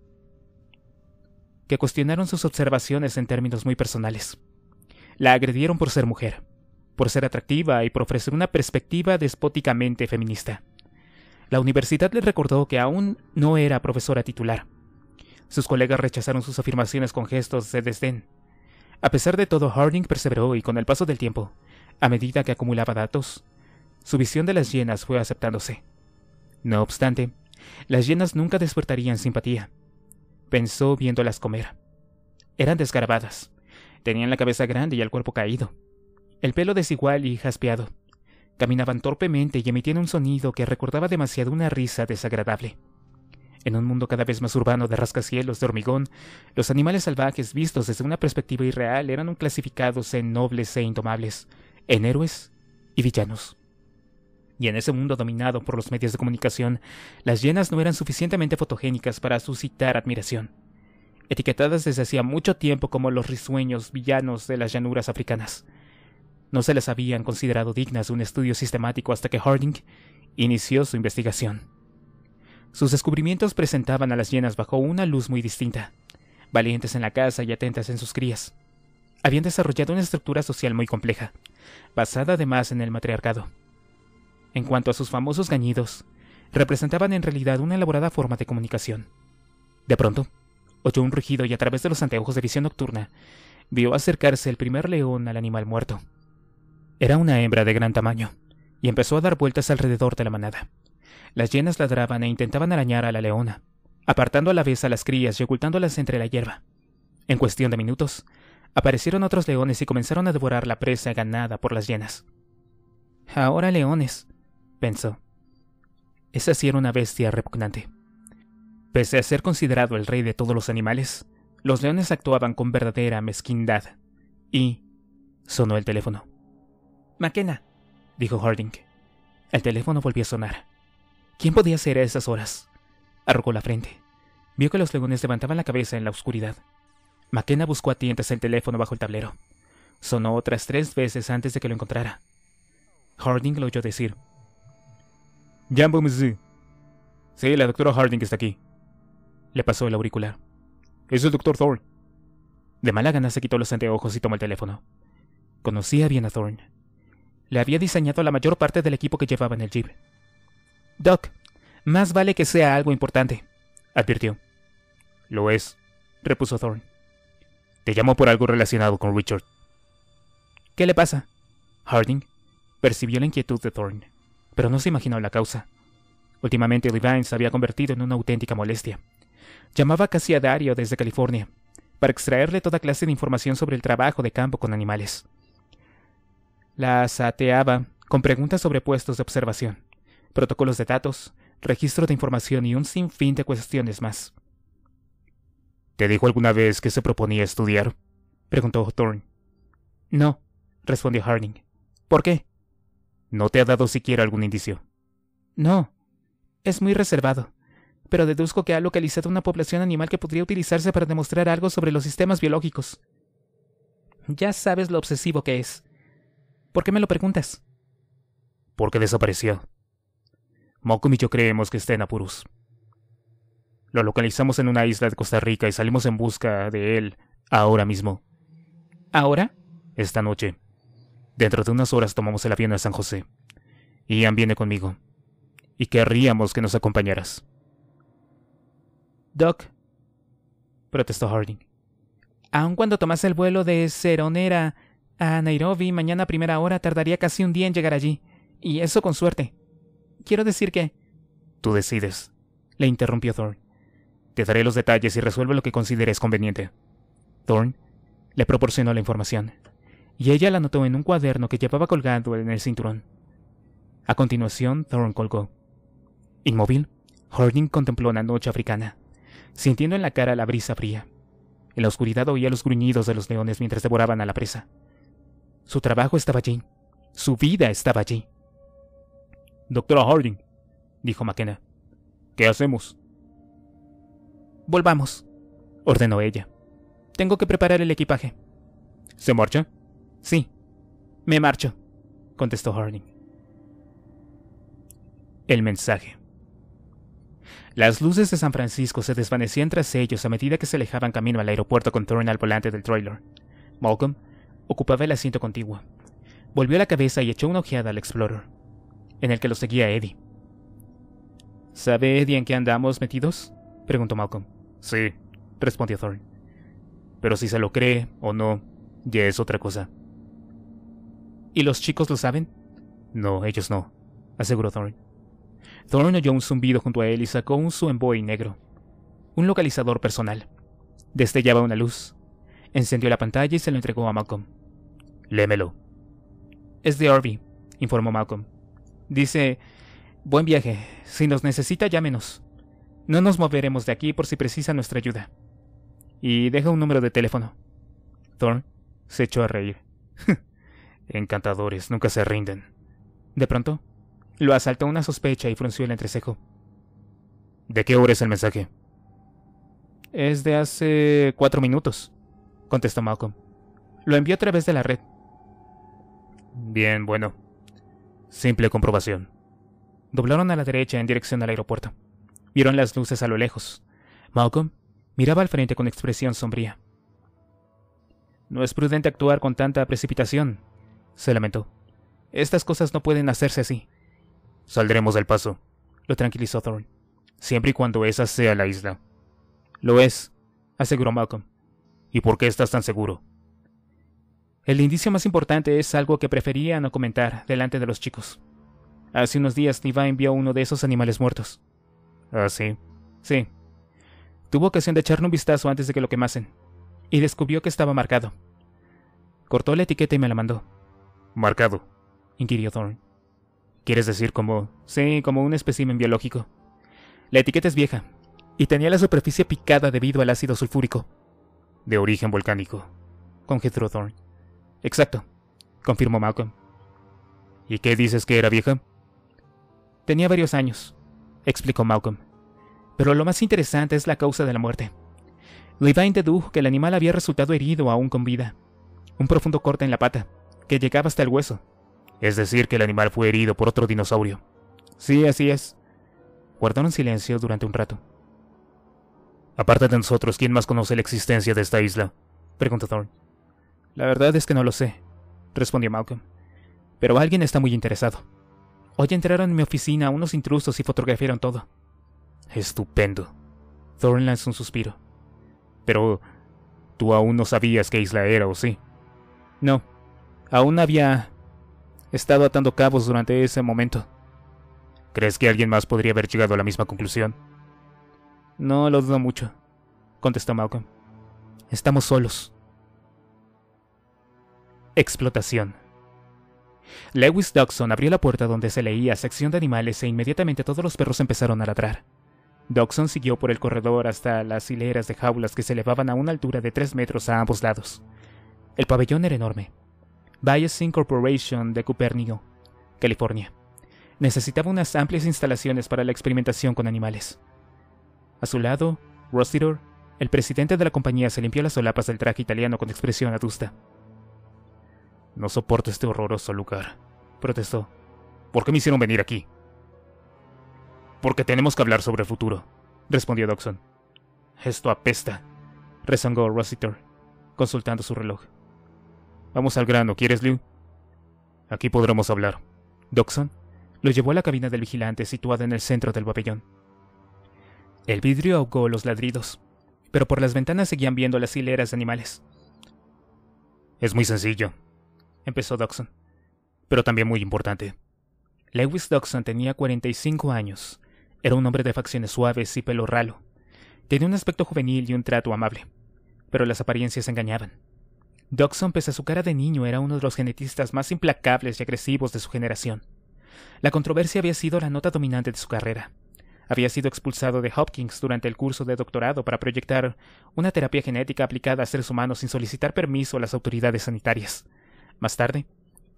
que cuestionaron sus observaciones en términos muy personales. La agredieron por ser mujer, por ser atractiva y por ofrecer una perspectiva despóticamente feminista. La universidad le recordó que aún no era profesora titular. Sus colegas rechazaron sus afirmaciones con gestos de desdén. A pesar de todo, Harding perseveró y con el paso del tiempo, a medida que acumulaba datos, su visión de las hienas fue aceptándose. No obstante, las hienas nunca despertarían simpatía. Pensó viéndolas comer. Eran desgarbadas. Tenían la cabeza grande y el cuerpo caído. El pelo desigual y jaspeado. Caminaban torpemente y emitían un sonido que recordaba demasiado una risa desagradable. En un mundo cada vez más urbano de rascacielos de hormigón, los animales salvajes vistos desde una perspectiva irreal eran un clasificados en nobles e indomables, en héroes y villanos y en ese mundo dominado por los medios de comunicación, las llenas no eran suficientemente fotogénicas para suscitar admiración. Etiquetadas desde hacía mucho tiempo como los risueños villanos de las llanuras africanas. No se las habían considerado dignas de un estudio sistemático hasta que Harding inició su investigación. Sus descubrimientos presentaban a las llenas bajo una luz muy distinta, valientes en la casa y atentas en sus crías. Habían desarrollado una estructura social muy compleja, basada además en el matriarcado en cuanto a sus famosos gañidos, representaban en realidad una elaborada forma de comunicación. De pronto, oyó un rugido y a través de los anteojos de visión nocturna, vio acercarse el primer león al animal muerto. Era una hembra de gran tamaño, y empezó a dar vueltas alrededor de la manada. Las llenas ladraban e intentaban arañar a la leona, apartando a la vez a las crías y ocultándolas entre la hierba. En cuestión de minutos, aparecieron otros leones y comenzaron a devorar la presa ganada por las llenas. Ahora leones, pensó. Esa sí era una bestia repugnante. Pese a ser considerado el rey de todos los animales, los leones actuaban con verdadera mezquindad. Y... sonó el teléfono. —¡Makenna! dijo Harding. El teléfono volvió a sonar. ¿Quién podía ser a esas horas? Arrugó la frente. Vio que los leones levantaban la cabeza en la oscuridad. Makenna buscó a tientas el teléfono bajo el tablero. Sonó otras tres veces antes de que lo encontrara. Harding lo oyó decir, Jambomzi. Pues, sí, la doctora Harding está aquí. Le pasó el auricular. Es el doctor Thorne. De mala gana se quitó los anteojos y tomó el teléfono. Conocía bien a Thorne. Le había diseñado la mayor parte del equipo que llevaba en el jeep. Doc, más vale que sea algo importante, advirtió. Lo es, repuso Thorne. Te llamo por algo relacionado con Richard. ¿Qué le pasa? Harding percibió la inquietud de Thorne pero no se imaginó la causa. Últimamente Levine se había convertido en una auténtica molestia. Llamaba casi a Dario desde California para extraerle toda clase de información sobre el trabajo de campo con animales. La sateaba con preguntas sobre puestos de observación, protocolos de datos, registro de información y un sinfín de cuestiones más. ¿Te dijo alguna vez que se proponía estudiar? preguntó Thorne. No, respondió Harding. ¿Por qué? ¿No te ha dado siquiera algún indicio? No. Es muy reservado. Pero deduzco que ha localizado una población animal que podría utilizarse para demostrar algo sobre los sistemas biológicos. Ya sabes lo obsesivo que es. ¿Por qué me lo preguntas? Porque desapareció. Mokum y yo creemos que está en apuros. Lo localizamos en una isla de Costa Rica y salimos en busca de él ahora mismo. ¿Ahora? Esta noche. Dentro de unas horas tomamos el avión a San José. Ian viene conmigo. Y querríamos que nos acompañaras. Doc, protestó Harding. Aun cuando tomase el vuelo de Ceronera a Nairobi mañana a primera hora, tardaría casi un día en llegar allí. Y eso con suerte. Quiero decir que... Tú decides, le interrumpió Thor. Te daré los detalles y resuelve lo que consideres conveniente. Thorne le proporcionó la información y ella la anotó en un cuaderno que llevaba colgado en el cinturón. A continuación, Thorne colgó. Inmóvil, Harding contempló la noche africana, sintiendo en la cara la brisa fría. En la oscuridad oía los gruñidos de los leones mientras devoraban a la presa. Su trabajo estaba allí. Su vida estaba allí. Doctora Harding, dijo McKenna, ¿qué hacemos? Volvamos, ordenó ella. Tengo que preparar el equipaje. ¿Se marcha? Sí, me marcho, contestó Harding. El mensaje. Las luces de San Francisco se desvanecían tras ellos a medida que se alejaban camino al aeropuerto con Thorne al volante del trailer. Malcolm ocupaba el asiento contiguo. Volvió la cabeza y echó una ojeada al Explorer, en el que lo seguía Eddie. ¿Sabe Eddie en qué andamos metidos? preguntó Malcolm. Sí, respondió Thorne. Pero si se lo cree o no, ya es otra cosa. ¿Y los chicos lo saben? No, ellos no, aseguró Thorne. Thorne oyó un zumbido junto a él y sacó un Suenboy negro, un localizador personal. Destellaba una luz. Encendió la pantalla y se lo entregó a Malcolm. Lémelo. Es de Orby, informó Malcolm. Dice, buen viaje. Si nos necesita, llámenos. No nos moveremos de aquí por si precisa nuestra ayuda. Y deja un número de teléfono. Thorne se echó a reír. *laughs* Encantadores, nunca se rinden. De pronto, lo asaltó una sospecha y frunció el entrecejo. ¿De qué hora es el mensaje? Es de hace cuatro minutos, contestó Malcolm. Lo envió a través de la red. Bien, bueno. Simple comprobación. Doblaron a la derecha en dirección al aeropuerto. Vieron las luces a lo lejos. Malcolm miraba al frente con expresión sombría. No es prudente actuar con tanta precipitación, se lamentó. Estas cosas no pueden hacerse así. Saldremos del paso, lo tranquilizó Thorne. Siempre y cuando esa sea la isla. Lo es, aseguró Malcolm. ¿Y por qué estás tan seguro? El indicio más importante es algo que prefería no comentar delante de los chicos. Hace unos días Niva envió uno de esos animales muertos. ¿Ah, sí? Sí. Tuvo ocasión de echarle un vistazo antes de que lo quemasen, y descubrió que estaba marcado. Cortó la etiqueta y me la mandó marcado? inquirió Thorne. ¿Quieres decir como... Sí, como un espécimen biológico. La etiqueta es vieja, y tenía la superficie picada debido al ácido sulfúrico. De origen volcánico, conjeturó Thorne. Exacto, confirmó Malcolm. ¿Y qué dices que era vieja? Tenía varios años, explicó Malcolm. Pero lo más interesante es la causa de la muerte. Levine dedujo que el animal había resultado herido aún con vida. Un profundo corte en la pata, que llegaba hasta el hueso. Es decir, que el animal fue herido por otro dinosaurio. Sí, así es. Guardaron silencio durante un rato. Aparte de nosotros, ¿quién más conoce la existencia de esta isla? preguntó Thorne. La verdad es que no lo sé, respondió Malcolm. Pero alguien está muy interesado. Hoy entraron en mi oficina unos intrusos y fotografiaron todo. Estupendo. Thorne lanzó un suspiro. Pero... ¿Tú aún no sabías qué isla era, o sí? No, Aún había estado atando cabos durante ese momento. ¿Crees que alguien más podría haber llegado a la misma conclusión? No lo dudo mucho, contestó Malcolm. Estamos solos. Explotación. Lewis Dodson abrió la puerta donde se leía sección de animales e inmediatamente todos los perros empezaron a ladrar. Dodson siguió por el corredor hasta las hileras de jaulas que se elevaban a una altura de tres metros a ambos lados. El pabellón era enorme, Biosyn Corporation de Cupernico, California. Necesitaba unas amplias instalaciones para la experimentación con animales. A su lado, Rossitur, el presidente de la compañía, se limpió las solapas del traje italiano con expresión adusta. No soporto este horroroso lugar, protestó. ¿Por qué me hicieron venir aquí? Porque tenemos que hablar sobre el futuro, respondió Doxon. Esto apesta, —rezangó Rossiter, consultando su reloj. Vamos al grano, ¿quieres, Liu? Aquí podremos hablar. Doxon lo llevó a la cabina del vigilante situada en el centro del pabellón. El vidrio ahogó los ladridos, pero por las ventanas seguían viendo las hileras de animales. Es muy sencillo, empezó Doxon, pero también muy importante. Lewis Doxon tenía 45 años. Era un hombre de facciones suaves y pelo ralo. Tenía un aspecto juvenil y un trato amable, pero las apariencias engañaban. Doxon, pese a su cara de niño, era uno de los genetistas más implacables y agresivos de su generación. La controversia había sido la nota dominante de su carrera. Había sido expulsado de Hopkins durante el curso de doctorado para proyectar una terapia genética aplicada a seres humanos sin solicitar permiso a las autoridades sanitarias. Más tarde,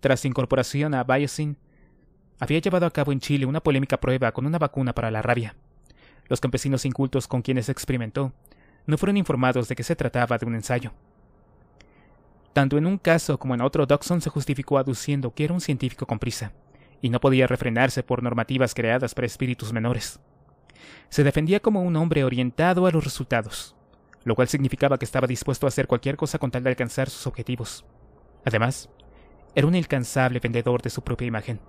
tras su incorporación a Biosyn, había llevado a cabo en Chile una polémica prueba con una vacuna para la rabia. Los campesinos incultos con quienes experimentó no fueron informados de que se trataba de un ensayo. Tanto en un caso como en otro, Dodson se justificó aduciendo que era un científico con prisa, y no podía refrenarse por normativas creadas para espíritus menores. Se defendía como un hombre orientado a los resultados, lo cual significaba que estaba dispuesto a hacer cualquier cosa con tal de alcanzar sus objetivos. Además, era un incansable vendedor de su propia imagen.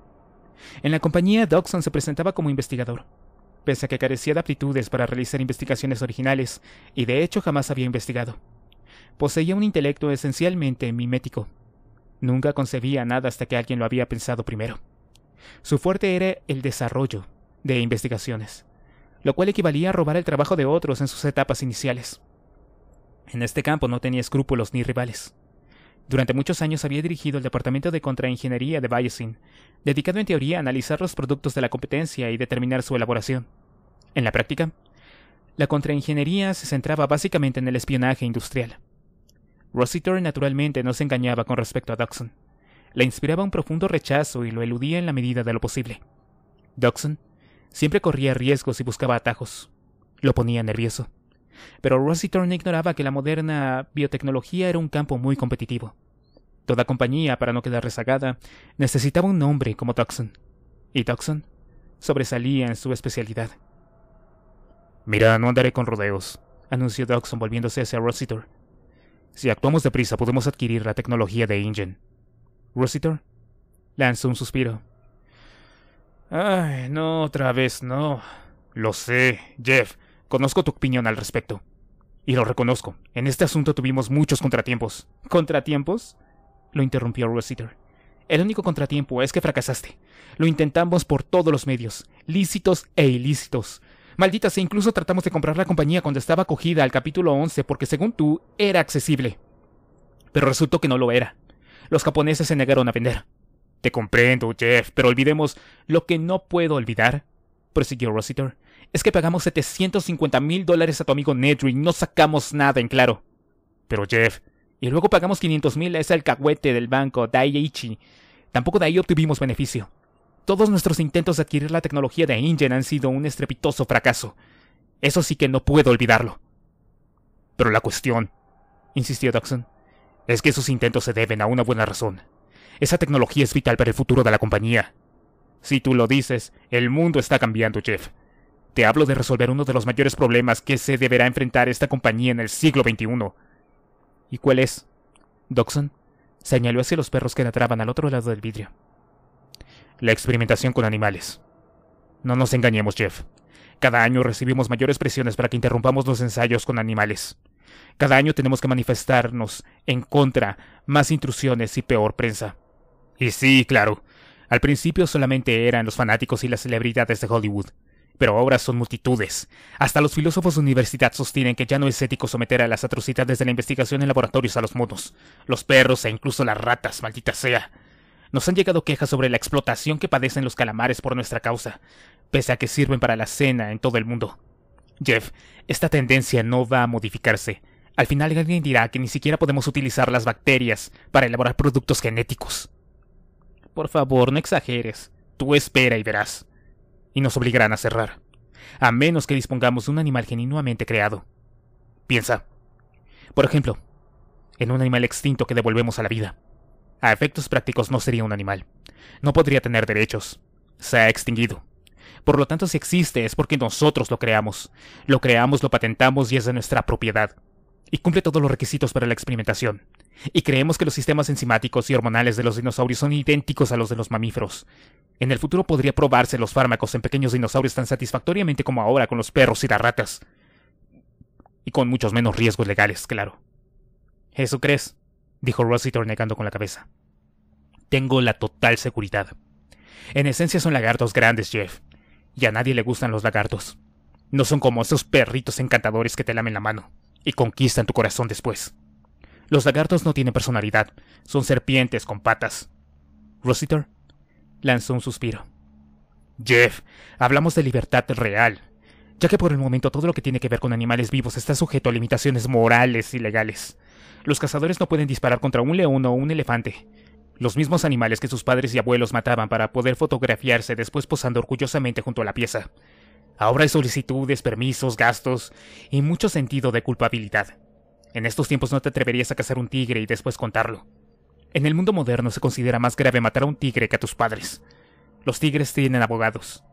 En la compañía, Dodson se presentaba como investigador, pese a que carecía de aptitudes para realizar investigaciones originales, y de hecho jamás había investigado poseía un intelecto esencialmente mimético. Nunca concebía nada hasta que alguien lo había pensado primero. Su fuerte era el desarrollo de investigaciones, lo cual equivalía a robar el trabajo de otros en sus etapas iniciales. En este campo no tenía escrúpulos ni rivales. Durante muchos años había dirigido el departamento de contraingeniería de Biosyn, dedicado en teoría a analizar los productos de la competencia y determinar su elaboración. En la práctica, la contraingeniería se centraba básicamente en el espionaje industrial. Rositor naturalmente no se engañaba con respecto a Dawson. Le inspiraba un profundo rechazo y lo eludía en la medida de lo posible. Dawson siempre corría riesgos y buscaba atajos. Lo ponía nervioso. Pero Rositor no ignoraba que la moderna biotecnología era un campo muy competitivo. Toda compañía, para no quedar rezagada, necesitaba un nombre como Dawson. Y Dawson sobresalía en su especialidad. Mira, no andaré con rodeos, anunció Dawson volviéndose hacia Rositor. Si actuamos deprisa, podemos adquirir la tecnología de Ingen. Rossiter lanzó un suspiro. Ay, no, otra vez no. Lo sé, Jeff. Conozco tu opinión al respecto. Y lo reconozco. En este asunto tuvimos muchos contratiempos. ¿Contratiempos? Lo interrumpió Rossiter. El único contratiempo es que fracasaste. Lo intentamos por todos los medios, lícitos e ilícitos. Maldita sea, incluso tratamos de comprar la compañía cuando estaba acogida al capítulo 11 porque según tú era accesible. Pero resultó que no lo era. Los japoneses se negaron a vender. Te comprendo, Jeff, pero olvidemos lo que no puedo olvidar, prosiguió Rositor, Es que pagamos 750 mil dólares a tu amigo Nedry y no sacamos nada en claro. Pero Jeff, y luego pagamos 500 mil a ese alcahuete del banco Daiichi. Tampoco de ahí obtuvimos beneficio. Todos nuestros intentos de adquirir la tecnología de InGen han sido un estrepitoso fracaso. Eso sí que no puedo olvidarlo. Pero la cuestión, insistió Dawson, es que esos intentos se deben a una buena razón. Esa tecnología es vital para el futuro de la compañía. Si tú lo dices, el mundo está cambiando, Jeff. Te hablo de resolver uno de los mayores problemas que se deberá enfrentar esta compañía en el siglo XXI. ¿Y cuál es? Dawson señaló hacia los perros que ladraban al otro lado del vidrio la experimentación con animales. No nos engañemos, Jeff. Cada año recibimos mayores presiones para que interrumpamos los ensayos con animales. Cada año tenemos que manifestarnos en contra, más intrusiones y peor prensa. Y sí, claro, al principio solamente eran los fanáticos y las celebridades de Hollywood, pero ahora son multitudes. Hasta los filósofos de universidad sostienen que ya no es ético someter a las atrocidades de la investigación en laboratorios a los monos, los perros e incluso las ratas, maldita sea. Nos han llegado quejas sobre la explotación que padecen los calamares por nuestra causa, pese a que sirven para la cena en todo el mundo. Jeff, esta tendencia no va a modificarse. Al final alguien dirá que ni siquiera podemos utilizar las bacterias para elaborar productos genéticos. Por favor, no exageres. Tú espera y verás. Y nos obligarán a cerrar. A menos que dispongamos de un animal genuinamente creado. Piensa. Por ejemplo, en un animal extinto que devolvemos a la vida. A efectos prácticos no sería un animal. No podría tener derechos. Se ha extinguido. Por lo tanto, si existe es porque nosotros lo creamos. Lo creamos, lo patentamos y es de nuestra propiedad. Y cumple todos los requisitos para la experimentación. Y creemos que los sistemas enzimáticos y hormonales de los dinosaurios son idénticos a los de los mamíferos. En el futuro podría probarse los fármacos en pequeños dinosaurios tan satisfactoriamente como ahora con los perros y las ratas. Y con muchos menos riesgos legales, claro. ¿Eso crees? dijo Rossiter negando con la cabeza. Tengo la total seguridad. En esencia son lagartos grandes, Jeff. Y a nadie le gustan los lagartos. No son como esos perritos encantadores que te lamen la mano y conquistan tu corazón después. Los lagartos no tienen personalidad, son serpientes con patas. Rossiter lanzó un suspiro. Jeff, hablamos de libertad real, ya que por el momento todo lo que tiene que ver con animales vivos está sujeto a limitaciones morales y legales. Los cazadores no pueden disparar contra un león o un elefante, los mismos animales que sus padres y abuelos mataban para poder fotografiarse después posando orgullosamente junto a la pieza. Ahora hay solicitudes, permisos, gastos y mucho sentido de culpabilidad. En estos tiempos no te atreverías a cazar un tigre y después contarlo. En el mundo moderno se considera más grave matar a un tigre que a tus padres. Los tigres tienen abogados,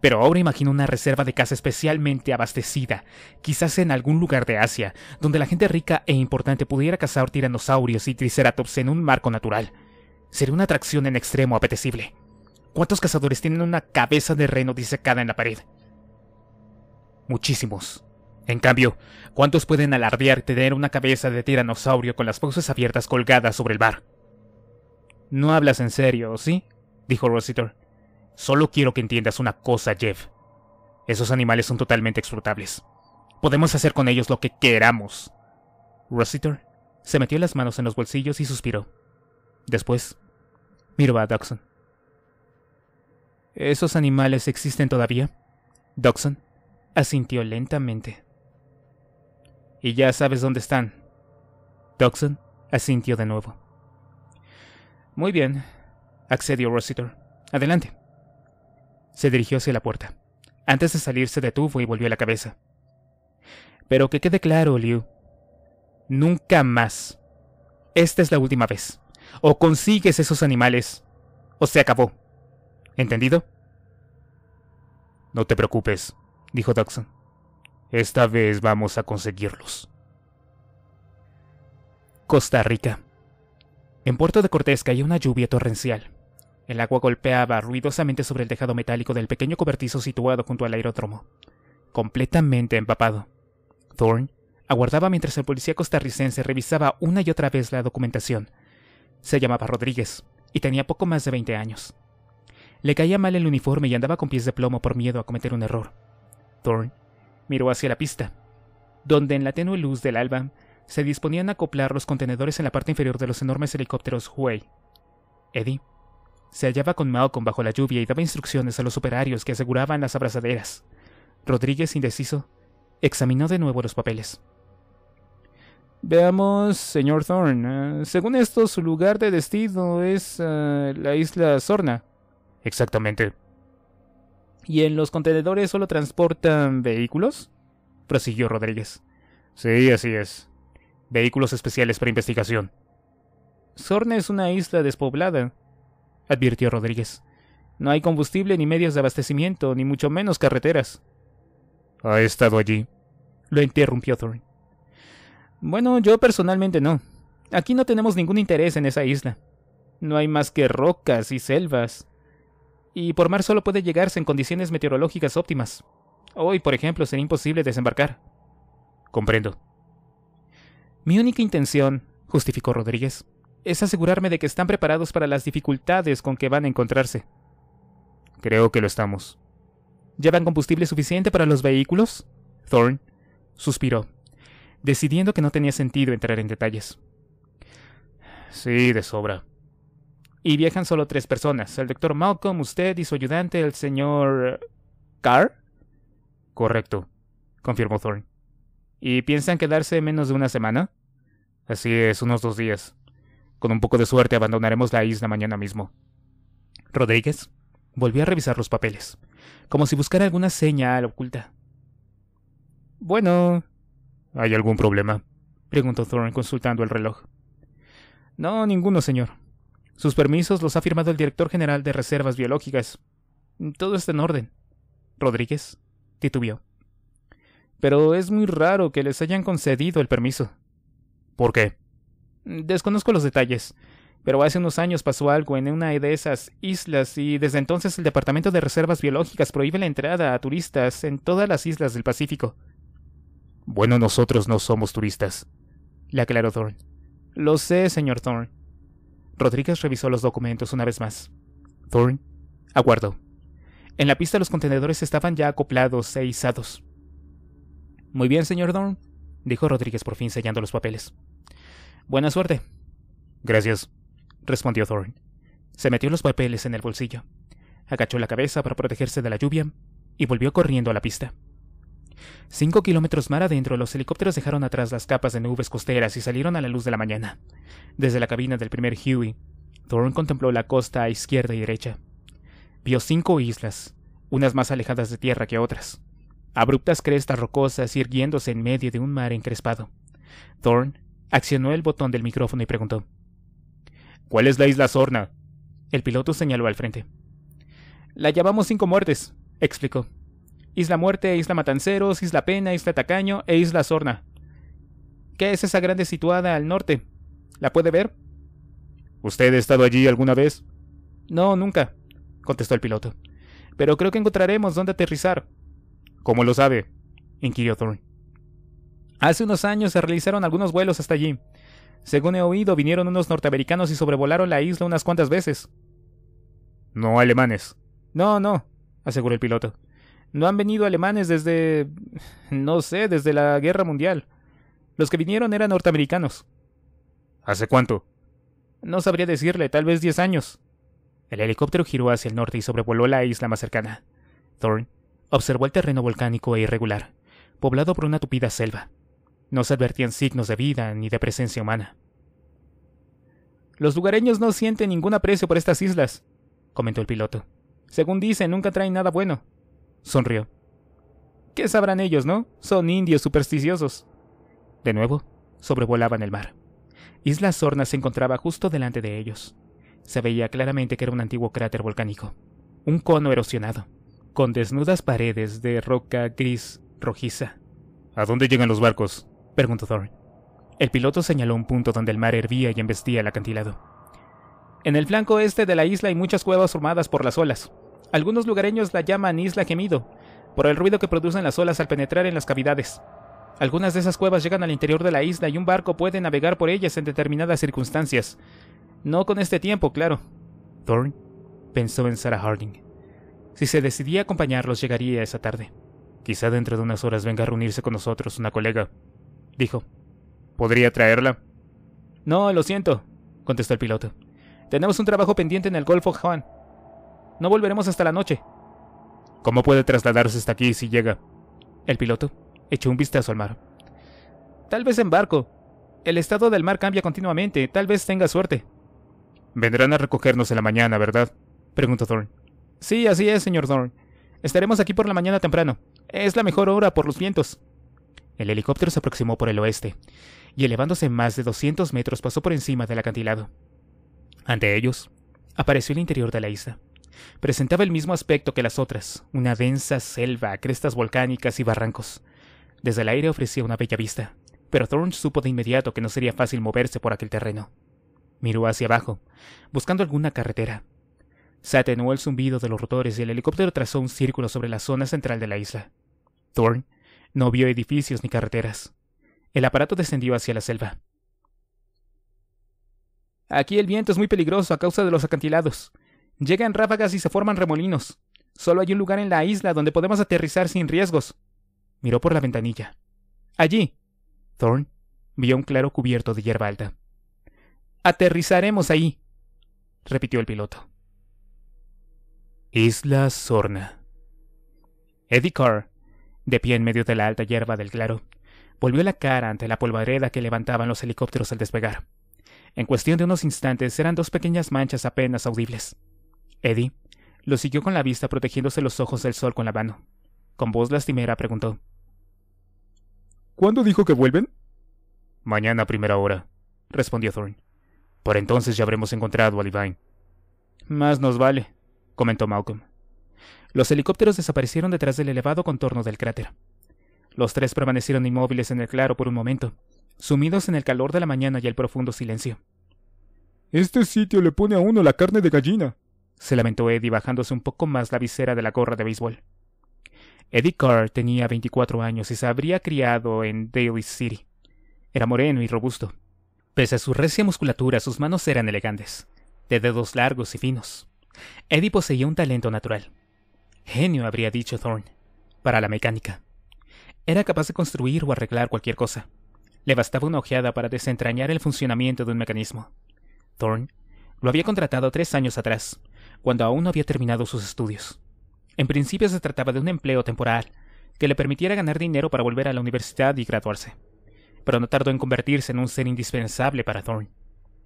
pero ahora imagino una reserva de casa especialmente abastecida, quizás en algún lugar de Asia, donde la gente rica e importante pudiera cazar tiranosaurios y triceratops en un marco natural. Sería una atracción en extremo apetecible. ¿Cuántos cazadores tienen una cabeza de reno disecada en la pared? Muchísimos. En cambio, ¿cuántos pueden alardear tener una cabeza de tiranosaurio con las fauces abiertas colgadas sobre el bar? No hablas en serio, ¿sí? dijo Rositor. Solo quiero que entiendas una cosa, Jeff. Esos animales son totalmente explotables. Podemos hacer con ellos lo que queramos. Rossiter se metió las manos en los bolsillos y suspiró. Después, miró a Dawson. ¿Esos animales existen todavía? Dawson asintió lentamente. Y ya sabes dónde están. Dawson asintió de nuevo. Muy bien, accedió Rossiter. Adelante. Se dirigió hacia la puerta. Antes de salir se detuvo y volvió la cabeza. Pero que quede claro, Liu. Nunca más. Esta es la última vez. O consigues esos animales, o se acabó. ¿Entendido? No te preocupes, dijo Dawson. Esta vez vamos a conseguirlos. Costa Rica. En Puerto de Cortesca hay una lluvia torrencial. El agua golpeaba ruidosamente sobre el tejado metálico del pequeño cobertizo situado junto al aeródromo, completamente empapado. Thorne aguardaba mientras el policía costarricense revisaba una y otra vez la documentación. Se llamaba Rodríguez y tenía poco más de 20 años. Le caía mal el uniforme y andaba con pies de plomo por miedo a cometer un error. Thorne miró hacia la pista, donde en la tenue luz del alba se disponían a acoplar los contenedores en la parte inferior de los enormes helicópteros Huey. Eddie se hallaba con Malcolm bajo la lluvia y daba instrucciones a los operarios que aseguraban las abrazaderas. Rodríguez, indeciso, examinó de nuevo los papeles. Veamos, señor Thorne. Eh, según esto, su lugar de destino es eh, la isla Sorna. Exactamente. ¿Y en los contenedores solo transportan vehículos? prosiguió Rodríguez. Sí, así es. Vehículos especiales para investigación. Sorna es una isla despoblada advirtió Rodríguez. No hay combustible ni medios de abastecimiento, ni mucho menos carreteras. Ha estado allí. Lo interrumpió Thorin. Bueno, yo personalmente no. Aquí no tenemos ningún interés en esa isla. No hay más que rocas y selvas. Y por mar solo puede llegarse en condiciones meteorológicas óptimas. Hoy, por ejemplo, sería imposible desembarcar. Comprendo. Mi única intención, justificó Rodríguez, es asegurarme de que están preparados para las dificultades con que van a encontrarse. Creo que lo estamos. ¿Llevan combustible suficiente para los vehículos? Thorne suspiró, decidiendo que no tenía sentido entrar en detalles. Sí, de sobra. Y viajan solo tres personas, el doctor Malcolm, usted y su ayudante, el señor... Carr? Correcto, confirmó Thorne. ¿Y piensan quedarse menos de una semana? Así es, unos dos días. Con un poco de suerte abandonaremos la isla mañana mismo. Rodríguez volvió a revisar los papeles, como si buscara alguna señal oculta. Bueno. ¿Hay algún problema? preguntó Thorne consultando el reloj. No, ninguno, señor. Sus permisos los ha firmado el director general de reservas biológicas. Todo está en orden. Rodríguez titubeó. Pero es muy raro que les hayan concedido el permiso. ¿Por qué? Desconozco los detalles, pero hace unos años pasó algo en una de esas islas y desde entonces el Departamento de Reservas Biológicas prohíbe la entrada a turistas en todas las islas del Pacífico. Bueno, nosotros no somos turistas, le aclaró Thorne. Lo sé, señor Thorne. Rodríguez revisó los documentos una vez más. Thorne, aguardo. En la pista los contenedores estaban ya acoplados e izados. Muy bien, señor Thorne, dijo Rodríguez por fin sellando los papeles. Buena suerte. Gracias, respondió Thorne. Se metió los papeles en el bolsillo, agachó la cabeza para protegerse de la lluvia y volvió corriendo a la pista. Cinco kilómetros más adentro, los helicópteros dejaron atrás las capas de nubes costeras y salieron a la luz de la mañana. Desde la cabina del primer Huey, Thorne contempló la costa a izquierda y derecha. Vio cinco islas, unas más alejadas de tierra que otras, abruptas crestas rocosas irguiéndose en medio de un mar encrespado. Thorne Accionó el botón del micrófono y preguntó. ¿Cuál es la isla Sorna? El piloto señaló al frente. La llamamos Cinco Muertes, explicó. Isla Muerte, Isla Matanceros, Isla Pena, Isla Tacaño e Isla Sorna. ¿Qué es esa grande situada al norte? ¿La puede ver? ¿Usted ha estado allí alguna vez? No, nunca, contestó el piloto. Pero creo que encontraremos dónde aterrizar. ¿Cómo lo sabe? inquirió Thorne. Hace unos años se realizaron algunos vuelos hasta allí. Según he oído, vinieron unos norteamericanos y sobrevolaron la isla unas cuantas veces. No alemanes. No, no, aseguró el piloto. No han venido alemanes desde... no sé, desde la Guerra Mundial. Los que vinieron eran norteamericanos. ¿Hace cuánto? No sabría decirle, tal vez diez años. El helicóptero giró hacia el norte y sobrevoló la isla más cercana. Thorne observó el terreno volcánico e irregular, poblado por una tupida selva. No se advertían signos de vida ni de presencia humana. Los lugareños no sienten ningún aprecio por estas islas, comentó el piloto. Según dicen, nunca traen nada bueno. Sonrió. ¿Qué sabrán ellos, no? Son indios supersticiosos. De nuevo, sobrevolaban el mar. Isla Sorna se encontraba justo delante de ellos. Se veía claramente que era un antiguo cráter volcánico, un cono erosionado, con desnudas paredes de roca gris rojiza. ¿A dónde llegan los barcos? Preguntó Thorne. El piloto señaló un punto donde el mar hervía y embestía el acantilado. En el flanco este de la isla hay muchas cuevas formadas por las olas. Algunos lugareños la llaman Isla Gemido, por el ruido que producen las olas al penetrar en las cavidades. Algunas de esas cuevas llegan al interior de la isla y un barco puede navegar por ellas en determinadas circunstancias. No con este tiempo, claro. Thorne pensó en Sarah Harding. Si se decidía acompañarlos, llegaría esa tarde. Quizá dentro de unas horas venga a reunirse con nosotros una colega, dijo. ¿Podría traerla? No, lo siento, contestó el piloto. Tenemos un trabajo pendiente en el Golfo Juan. No volveremos hasta la noche. ¿Cómo puede trasladarse hasta aquí si llega? El piloto echó un vistazo al mar. Tal vez en barco. El estado del mar cambia continuamente. Tal vez tenga suerte. Vendrán a recogernos en la mañana, ¿verdad? preguntó Thorne. Sí, así es, señor Thorne. Estaremos aquí por la mañana temprano. Es la mejor hora por los vientos. El helicóptero se aproximó por el oeste, y elevándose más de 200 metros pasó por encima del acantilado. Ante ellos, apareció el interior de la isla. Presentaba el mismo aspecto que las otras, una densa selva, crestas volcánicas y barrancos. Desde el aire ofrecía una bella vista, pero Thorne supo de inmediato que no sería fácil moverse por aquel terreno. Miró hacia abajo, buscando alguna carretera. Se atenuó el zumbido de los rotores y el helicóptero trazó un círculo sobre la zona central de la isla. Thorne no vio edificios ni carreteras. El aparato descendió hacia la selva. Aquí el viento es muy peligroso a causa de los acantilados. Llegan ráfagas y se forman remolinos. Solo hay un lugar en la isla donde podemos aterrizar sin riesgos. Miró por la ventanilla. Allí. Thorn vio un claro cubierto de hierba alta. Aterrizaremos ahí, repitió el piloto. Isla Sorna. Eddie de pie en medio de la alta hierba del claro. Volvió la cara ante la polvareda que levantaban los helicópteros al despegar. En cuestión de unos instantes eran dos pequeñas manchas apenas audibles. Eddie lo siguió con la vista protegiéndose los ojos del sol con la mano. Con voz lastimera preguntó. ¿Cuándo dijo que vuelven? Mañana a primera hora, respondió Thorne. Por entonces ya habremos encontrado a Divine. Más nos vale, comentó Malcolm. Los helicópteros desaparecieron detrás del elevado contorno del cráter. Los tres permanecieron inmóviles en el claro por un momento, sumidos en el calor de la mañana y el profundo silencio. Este sitio le pone a uno la carne de gallina, se lamentó Eddie bajándose un poco más la visera de la gorra de béisbol. Eddie Carr tenía 24 años y se habría criado en Daly City. Era moreno y robusto. Pese a su recia musculatura, sus manos eran elegantes, de dedos largos y finos. Eddie poseía un talento natural. Genio, habría dicho Thorne, para la mecánica. Era capaz de construir o arreglar cualquier cosa. Le bastaba una ojeada para desentrañar el funcionamiento de un mecanismo. Thorne lo había contratado tres años atrás, cuando aún no había terminado sus estudios. En principio se trataba de un empleo temporal, que le permitiera ganar dinero para volver a la universidad y graduarse. Pero no tardó en convertirse en un ser indispensable para Thorne.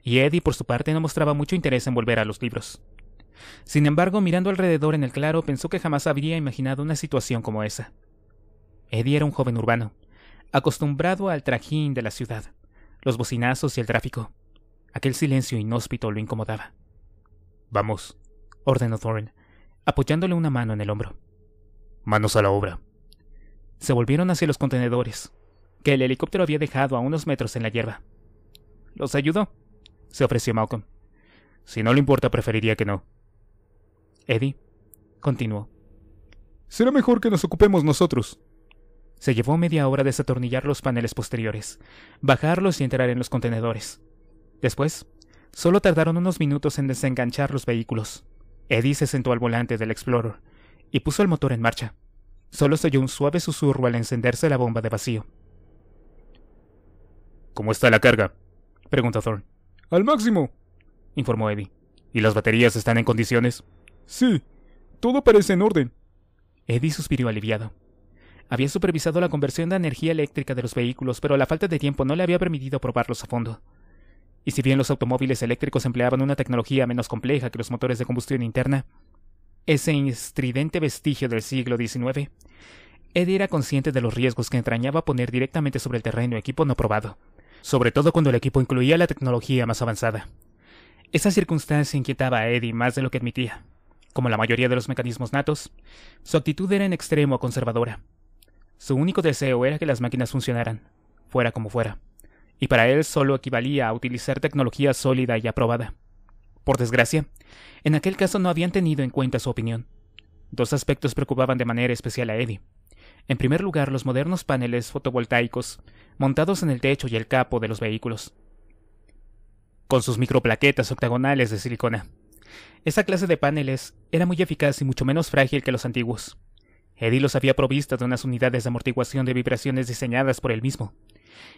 Y Eddie, por su parte, no mostraba mucho interés en volver a los libros. Sin embargo, mirando alrededor en el claro, pensó que jamás habría imaginado una situación como esa. Eddie era un joven urbano, acostumbrado al trajín de la ciudad, los bocinazos y el tráfico. Aquel silencio inhóspito lo incomodaba. Vamos, ordenó Thorne, apoyándole una mano en el hombro. Manos a la obra. Se volvieron hacia los contenedores, que el helicóptero había dejado a unos metros en la hierba. ¿Los ayudó? se ofreció Malcolm. Si no le importa, preferiría que no, Eddie, continuó. Será mejor que nos ocupemos nosotros. Se llevó media hora desatornillar los paneles posteriores, bajarlos y entrar en los contenedores. Después, solo tardaron unos minutos en desenganchar los vehículos. Eddie se sentó al volante del Explorer y puso el motor en marcha. Solo se oyó un suave susurro al encenderse la bomba de vacío. ¿Cómo está la carga? preguntó Thorne. Al máximo, informó Eddie. ¿Y las baterías están en condiciones? Sí, todo parece en orden. Eddie suspiró aliviado. Había supervisado la conversión de energía eléctrica de los vehículos, pero la falta de tiempo no le había permitido probarlos a fondo. Y si bien los automóviles eléctricos empleaban una tecnología menos compleja que los motores de combustión interna, ese estridente vestigio del siglo XIX, Eddie era consciente de los riesgos que entrañaba poner directamente sobre el terreno equipo no probado, sobre todo cuando el equipo incluía la tecnología más avanzada. Esa circunstancia inquietaba a Eddie más de lo que admitía. Como la mayoría de los mecanismos natos, su actitud era en extremo conservadora. Su único deseo era que las máquinas funcionaran, fuera como fuera, y para él solo equivalía a utilizar tecnología sólida y aprobada. Por desgracia, en aquel caso no habían tenido en cuenta su opinión. Dos aspectos preocupaban de manera especial a Eddie. En primer lugar, los modernos paneles fotovoltaicos montados en el techo y el capo de los vehículos, con sus microplaquetas octagonales de silicona esa clase de paneles era muy eficaz y mucho menos frágil que los antiguos. Eddie los había provisto de unas unidades de amortiguación de vibraciones diseñadas por él mismo.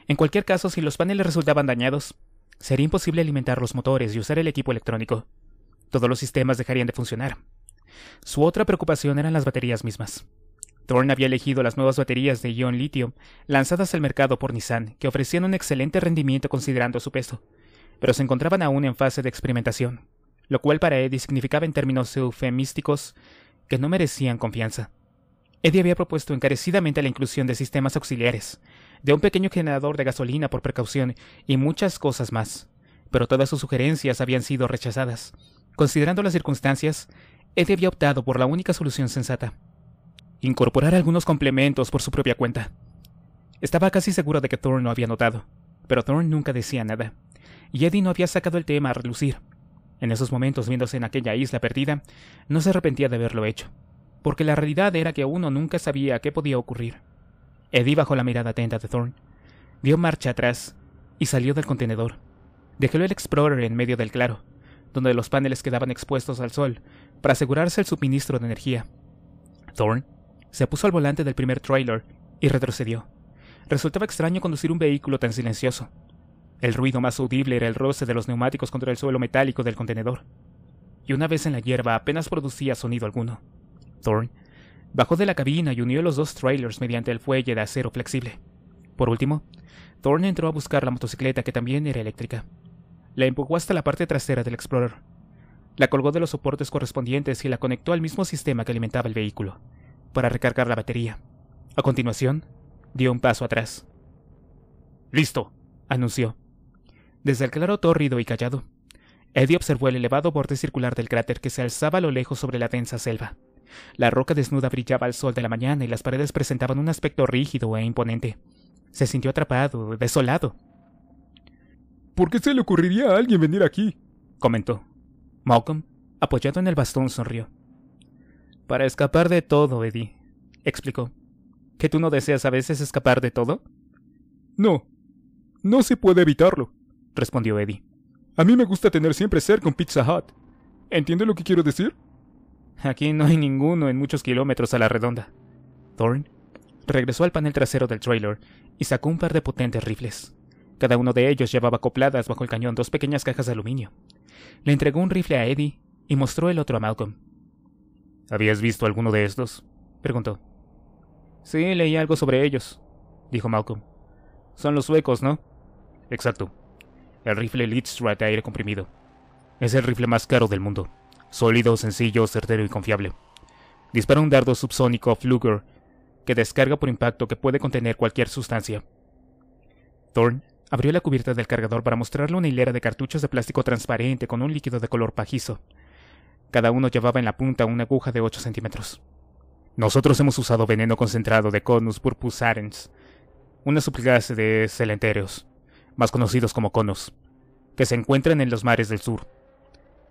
En cualquier caso, si los paneles resultaban dañados, sería imposible alimentar los motores y usar el equipo electrónico. Todos los sistemas dejarían de funcionar. Su otra preocupación eran las baterías mismas. Thorne había elegido las nuevas baterías de ion litio lanzadas al mercado por Nissan, que ofrecían un excelente rendimiento considerando su peso, pero se encontraban aún en fase de experimentación lo cual para Eddie significaba en términos eufemísticos que no merecían confianza. Eddie había propuesto encarecidamente la inclusión de sistemas auxiliares, de un pequeño generador de gasolina por precaución y muchas cosas más, pero todas sus sugerencias habían sido rechazadas. Considerando las circunstancias, Eddie había optado por la única solución sensata. Incorporar algunos complementos por su propia cuenta. Estaba casi seguro de que Thorne no había notado, pero Thorne nunca decía nada, y Eddie no había sacado el tema a relucir, en esos momentos, viéndose en aquella isla perdida, no se arrepentía de haberlo hecho, porque la realidad era que uno nunca sabía qué podía ocurrir. Eddie, bajo la mirada atenta de Thorne, dio marcha atrás y salió del contenedor. Dejó el Explorer en medio del claro, donde los paneles quedaban expuestos al sol, para asegurarse el suministro de energía. Thorne se puso al volante del primer trailer y retrocedió. Resultaba extraño conducir un vehículo tan silencioso, el ruido más audible era el roce de los neumáticos contra el suelo metálico del contenedor. Y una vez en la hierba apenas producía sonido alguno. Thorne bajó de la cabina y unió los dos trailers mediante el fuelle de acero flexible. Por último, Thorne entró a buscar la motocicleta que también era eléctrica. La empujó hasta la parte trasera del Explorer. La colgó de los soportes correspondientes y la conectó al mismo sistema que alimentaba el vehículo, para recargar la batería. A continuación, dio un paso atrás. Listo, anunció. Desde el claro tórrido y callado, Eddie observó el elevado borde circular del cráter que se alzaba a lo lejos sobre la densa selva. La roca desnuda brillaba al sol de la mañana y las paredes presentaban un aspecto rígido e imponente. Se sintió atrapado, desolado. ¿Por qué se le ocurriría a alguien venir aquí? comentó. Malcolm, apoyado en el bastón, sonrió. Para escapar de todo, Eddie, explicó. ¿Que tú no deseas a veces escapar de todo? No. No se puede evitarlo respondió Eddie. A mí me gusta tener siempre ser con Pizza Hut. ¿Entiende lo que quiero decir? Aquí no hay ninguno en muchos kilómetros a la redonda. thorn regresó al panel trasero del trailer y sacó un par de potentes rifles. Cada uno de ellos llevaba acopladas bajo el cañón dos pequeñas cajas de aluminio. Le entregó un rifle a Eddie y mostró el otro a Malcolm. ¿Habías visto alguno de estos? preguntó. Sí, leí algo sobre ellos, dijo Malcolm. Son los suecos, ¿no? Exacto el rifle Lidstrat de aire comprimido. Es el rifle más caro del mundo. Sólido, sencillo, certero y confiable. Dispara un dardo subsónico Fluger que descarga por impacto que puede contener cualquier sustancia. Thorn abrió la cubierta del cargador para mostrarle una hilera de cartuchos de plástico transparente con un líquido de color pajizo. Cada uno llevaba en la punta una aguja de 8 centímetros. Nosotros hemos usado veneno concentrado de Conus Arens, una subclase de celentéreos más conocidos como conos, que se encuentran en los mares del sur.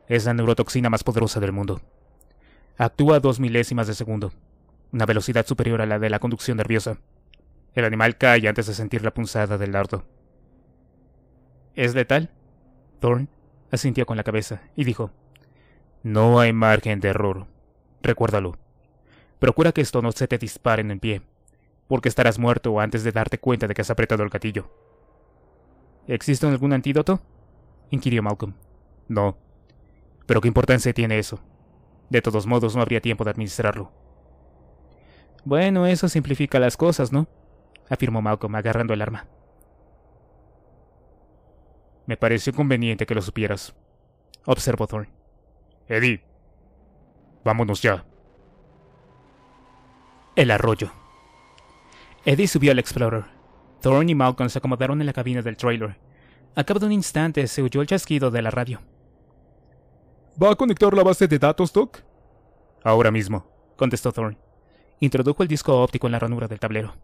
Es la neurotoxina más poderosa del mundo. Actúa a dos milésimas de segundo, una velocidad superior a la de la conducción nerviosa. El animal cae antes de sentir la punzada del lardo. ¿Es letal? Thorn asintió con la cabeza y dijo, No hay margen de error. Recuérdalo. Procura que esto no se te disparen en pie, porque estarás muerto antes de darte cuenta de que has apretado el gatillo. ¿Existe algún antídoto? inquirió Malcolm. No. Pero qué importancia tiene eso. De todos modos, no habría tiempo de administrarlo. Bueno, eso simplifica las cosas, ¿no? afirmó Malcolm, agarrando el arma. Me pareció conveniente que lo supieras, observó Thorne. Eddie, vámonos ya. El arroyo. Eddie subió al Explorer, Thorne y Malcolm se acomodaron en la cabina del trailer. A cabo de un instante se oyó el chasquido de la radio. ¿Va a conectar la base de datos, Doc? Ahora mismo, contestó Thorne. Introdujo el disco óptico en la ranura del tablero.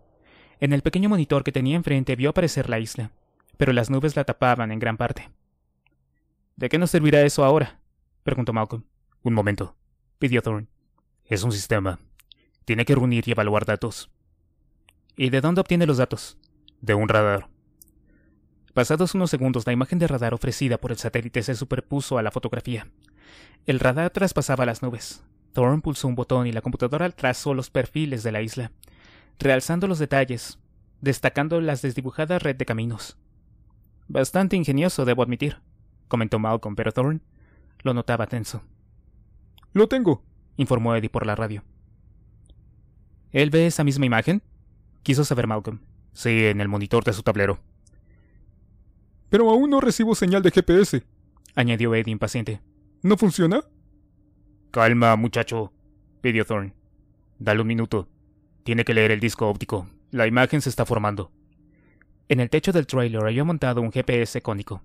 En el pequeño monitor que tenía enfrente vio aparecer la isla, pero las nubes la tapaban en gran parte. ¿De qué nos servirá eso ahora? preguntó Malcolm. Un momento, pidió Thorne. Es un sistema. Tiene que reunir y evaluar datos. ¿Y de dónde obtiene los datos? de un radar. Pasados unos segundos, la imagen de radar ofrecida por el satélite se superpuso a la fotografía. El radar traspasaba las nubes. Thorne pulsó un botón y la computadora trazó los perfiles de la isla, realzando los detalles, destacando las desdibujadas red de caminos. Bastante ingenioso, debo admitir, comentó Malcolm, pero Thorne lo notaba tenso. Lo tengo, informó Eddie por la radio. ¿Él ve esa misma imagen? quiso saber Malcolm. Sí, en el monitor de su tablero. Pero aún no recibo señal de GPS, añadió Eddie impaciente. ¿No funciona? Calma, muchacho, pidió Thorn. Dale un minuto. Tiene que leer el disco óptico. La imagen se está formando. En el techo del trailer había montado un GPS cónico.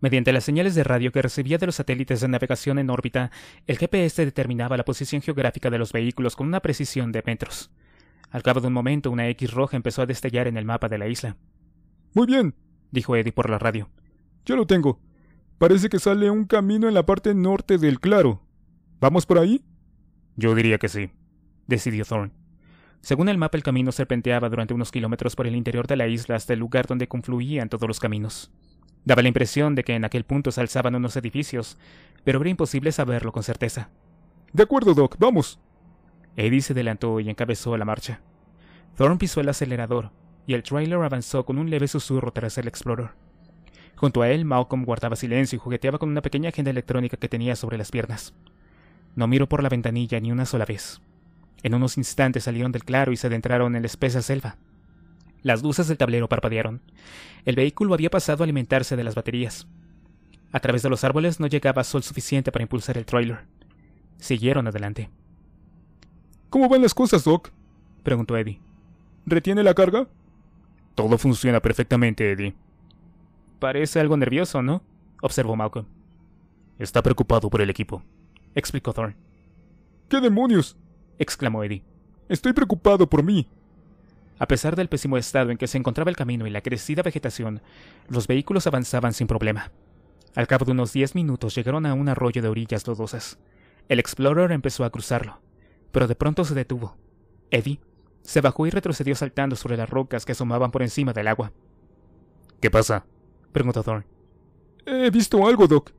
Mediante las señales de radio que recibía de los satélites de navegación en órbita, el GPS determinaba la posición geográfica de los vehículos con una precisión de metros. Al cabo de un momento, una X roja empezó a destellar en el mapa de la isla. Muy bien, dijo Eddie por la radio. Ya lo tengo. Parece que sale un camino en la parte norte del claro. ¿Vamos por ahí? Yo diría que sí, decidió Thorne. Según el mapa, el camino serpenteaba durante unos kilómetros por el interior de la isla hasta el lugar donde confluían todos los caminos. Daba la impresión de que en aquel punto se alzaban unos edificios, pero era imposible saberlo con certeza. De acuerdo, Doc, vamos. Eddie se adelantó y encabezó la marcha. Thorne pisó el acelerador y el trailer avanzó con un leve susurro tras el Explorer. Junto a él, Malcolm guardaba silencio y jugueteaba con una pequeña agenda electrónica que tenía sobre las piernas. No miró por la ventanilla ni una sola vez. En unos instantes salieron del claro y se adentraron en la espesa selva. Las luces del tablero parpadearon. El vehículo había pasado a alimentarse de las baterías. A través de los árboles no llegaba sol suficiente para impulsar el trailer. Siguieron adelante. ¿Cómo van las cosas, Doc? preguntó Eddie. ¿Retiene la carga? Todo funciona perfectamente, Eddie. Parece algo nervioso, ¿no? observó Malcolm. Está preocupado por el equipo, explicó Thorne. ¿Qué demonios? exclamó Eddie. Estoy preocupado por mí. A pesar del pésimo estado en que se encontraba el camino y la crecida vegetación, los vehículos avanzaban sin problema. Al cabo de unos diez minutos llegaron a un arroyo de orillas lodosas. El Explorer empezó a cruzarlo pero de pronto se detuvo. Eddie se bajó y retrocedió saltando sobre las rocas que asomaban por encima del agua. ¿Qué pasa? preguntó Thorn. He visto algo, Doc.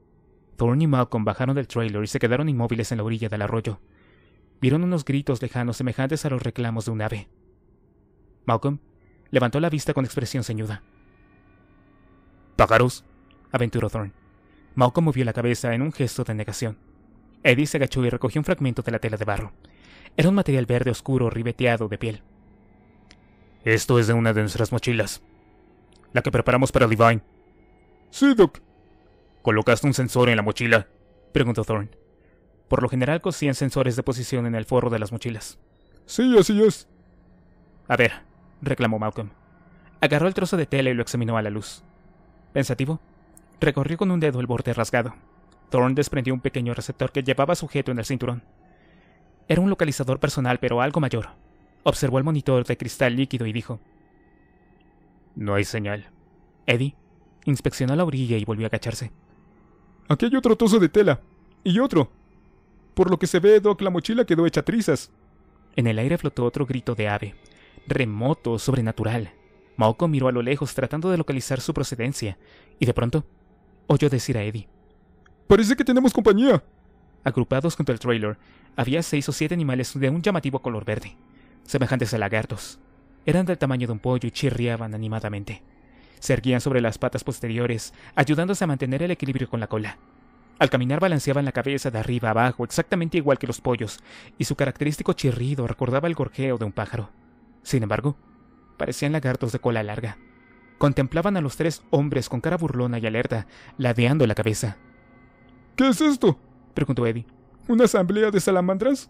Thorn y Malcolm bajaron del trailer y se quedaron inmóviles en la orilla del arroyo. Vieron unos gritos lejanos semejantes a los reclamos de un ave. Malcolm levantó la vista con expresión ceñuda. ¿Pájaros? aventuró Thorn. Malcolm movió la cabeza en un gesto de negación. Eddie se agachó y recogió un fragmento de la tela de barro. Era un material verde oscuro ribeteado de piel. Esto es de una de nuestras mochilas. La que preparamos para Divine. Sí, Doc. ¿Colocaste un sensor en la mochila? Preguntó Thorne. Por lo general cosían sensores de posición en el forro de las mochilas. Sí, así es. A ver, reclamó Malcolm. Agarró el trozo de tela y lo examinó a la luz. Pensativo, recorrió con un dedo el borde rasgado. Thorne desprendió un pequeño receptor que llevaba sujeto en el cinturón. Era un localizador personal, pero algo mayor. Observó el monitor de cristal líquido y dijo, No hay señal. Eddie inspeccionó la orilla y volvió a agacharse. Aquí hay otro trozo de tela. Y otro. Por lo que se ve, Doc, la mochila quedó hecha trizas. En el aire flotó otro grito de ave. Remoto, sobrenatural. Maoko miró a lo lejos tratando de localizar su procedencia, y de pronto oyó decir a Eddie. Parece que tenemos compañía agrupados junto al trailer, había seis o siete animales de un llamativo color verde, semejantes a lagartos. Eran del tamaño de un pollo y chirriaban animadamente. Se erguían sobre las patas posteriores, ayudándose a mantener el equilibrio con la cola. Al caminar balanceaban la cabeza de arriba a abajo, exactamente igual que los pollos, y su característico chirrido recordaba el gorjeo de un pájaro. Sin embargo, parecían lagartos de cola larga. Contemplaban a los tres hombres con cara burlona y alerta, ladeando la cabeza. ¿Qué es esto? Preguntó Eddie. ¿Una asamblea de salamandras?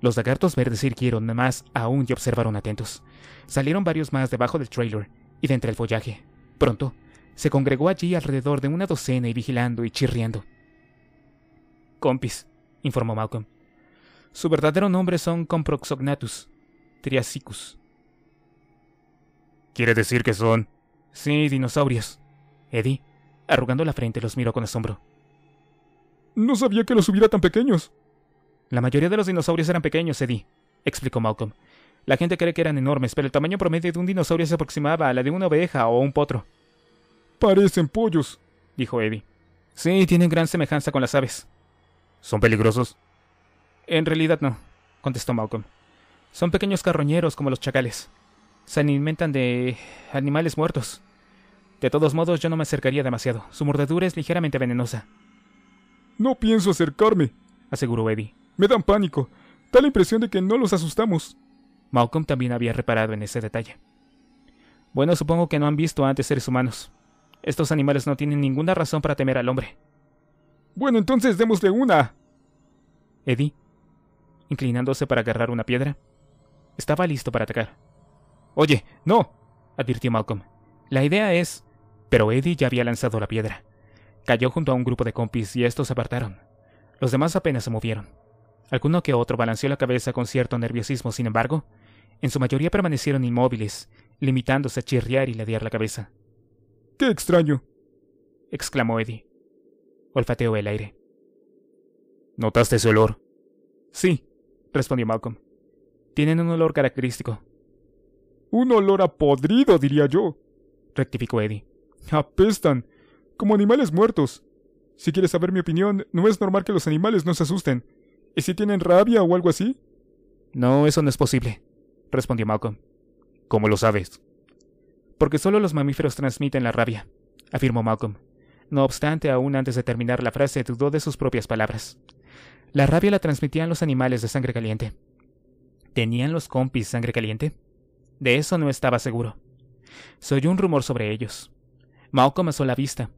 Los lagartos verdes sirvieron más aún y observaron atentos. Salieron varios más debajo del trailer y de entre el follaje. Pronto, se congregó allí alrededor de una docena y vigilando y chirriando. Compis, informó Malcolm. Su verdadero nombre son Comproxognatus triasicus. ¿Quiere decir que son? Sí, dinosaurios. Eddie, arrugando la frente, los miró con asombro. No sabía que los hubiera tan pequeños. La mayoría de los dinosaurios eran pequeños, Eddie, explicó Malcolm. La gente cree que eran enormes, pero el tamaño promedio de un dinosaurio se aproximaba a la de una oveja o un potro. Parecen pollos, dijo Eddie. Sí, tienen gran semejanza con las aves. ¿Son peligrosos? En realidad no, contestó Malcolm. Son pequeños carroñeros como los chacales. Se alimentan de animales muertos. De todos modos, yo no me acercaría demasiado. Su mordedura es ligeramente venenosa. No pienso acercarme, aseguró Eddie. Me dan pánico. Da la impresión de que no los asustamos. Malcolm también había reparado en ese detalle. Bueno, supongo que no han visto antes seres humanos. Estos animales no tienen ninguna razón para temer al hombre. Bueno, entonces démosle una. Eddie, inclinándose para agarrar una piedra, estaba listo para atacar. Oye, no, advirtió Malcolm. La idea es... Pero Eddie ya había lanzado la piedra. Cayó junto a un grupo de compis y estos se apartaron. Los demás apenas se movieron. Alguno que otro balanceó la cabeza con cierto nerviosismo, sin embargo, en su mayoría permanecieron inmóviles, limitándose a chirriar y ladear la cabeza. ¡Qué extraño! exclamó Eddie. Olfateó el aire. ¿Notaste ese olor? Sí, respondió Malcolm. Tienen un olor característico. Un olor a podrido, diría yo, rectificó Eddie. Apestan como animales muertos. Si quieres saber mi opinión, no es normal que los animales no se asusten. ¿Y si tienen rabia o algo así? No, eso no es posible, respondió Malcolm. ¿Cómo lo sabes? Porque solo los mamíferos transmiten la rabia, afirmó Malcolm. No obstante, aún antes de terminar la frase, dudó de sus propias palabras. La rabia la transmitían los animales de sangre caliente. ¿Tenían los compis sangre caliente? De eso no estaba seguro. Se oyó un rumor sobre ellos. Malcolm asó la vista,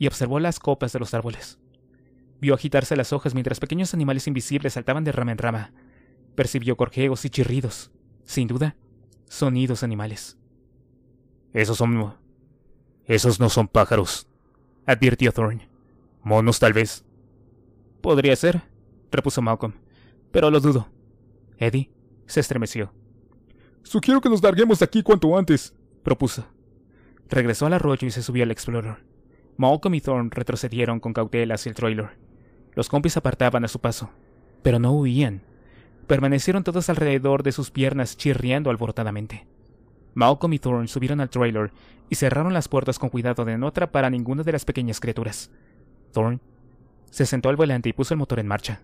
y observó las copas de los árboles. Vio agitarse las hojas mientras pequeños animales invisibles saltaban de rama en rama. Percibió corjeos y chirridos. Sin duda, sonidos animales. Esos son... Esos no son pájaros, advirtió Thorne. Monos tal vez. Podría ser, repuso Malcolm, pero lo dudo. Eddie se estremeció. Sugiero que nos larguemos de aquí cuanto antes, propuso. Regresó al arroyo y se subió al Explorador. Malcolm y Thorn retrocedieron con cautela hacia el trailer. Los compis apartaban a su paso, pero no huían. Permanecieron todos alrededor de sus piernas chirriando alborotadamente. Malcolm y Thorn subieron al trailer y cerraron las puertas con cuidado de no atrapar a ninguna de las pequeñas criaturas. Thorn se sentó al volante y puso el motor en marcha.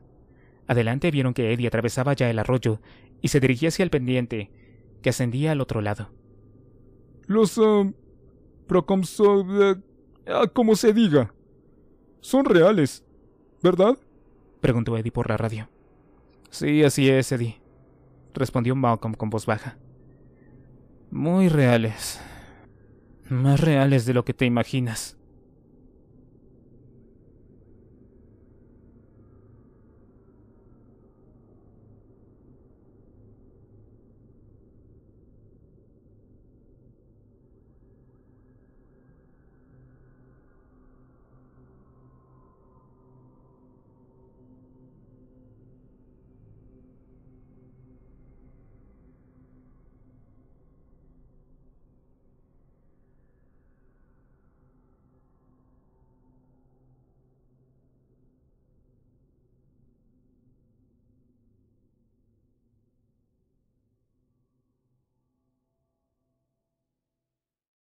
Adelante vieron que Eddie atravesaba ya el arroyo y se dirigía hacia el pendiente, que ascendía al otro lado. Los um, Ah, como se diga. Son reales, ¿verdad? Preguntó Eddie por la radio. Sí, así es, Eddie. Respondió Malcolm con voz baja. Muy reales. Más reales de lo que te imaginas.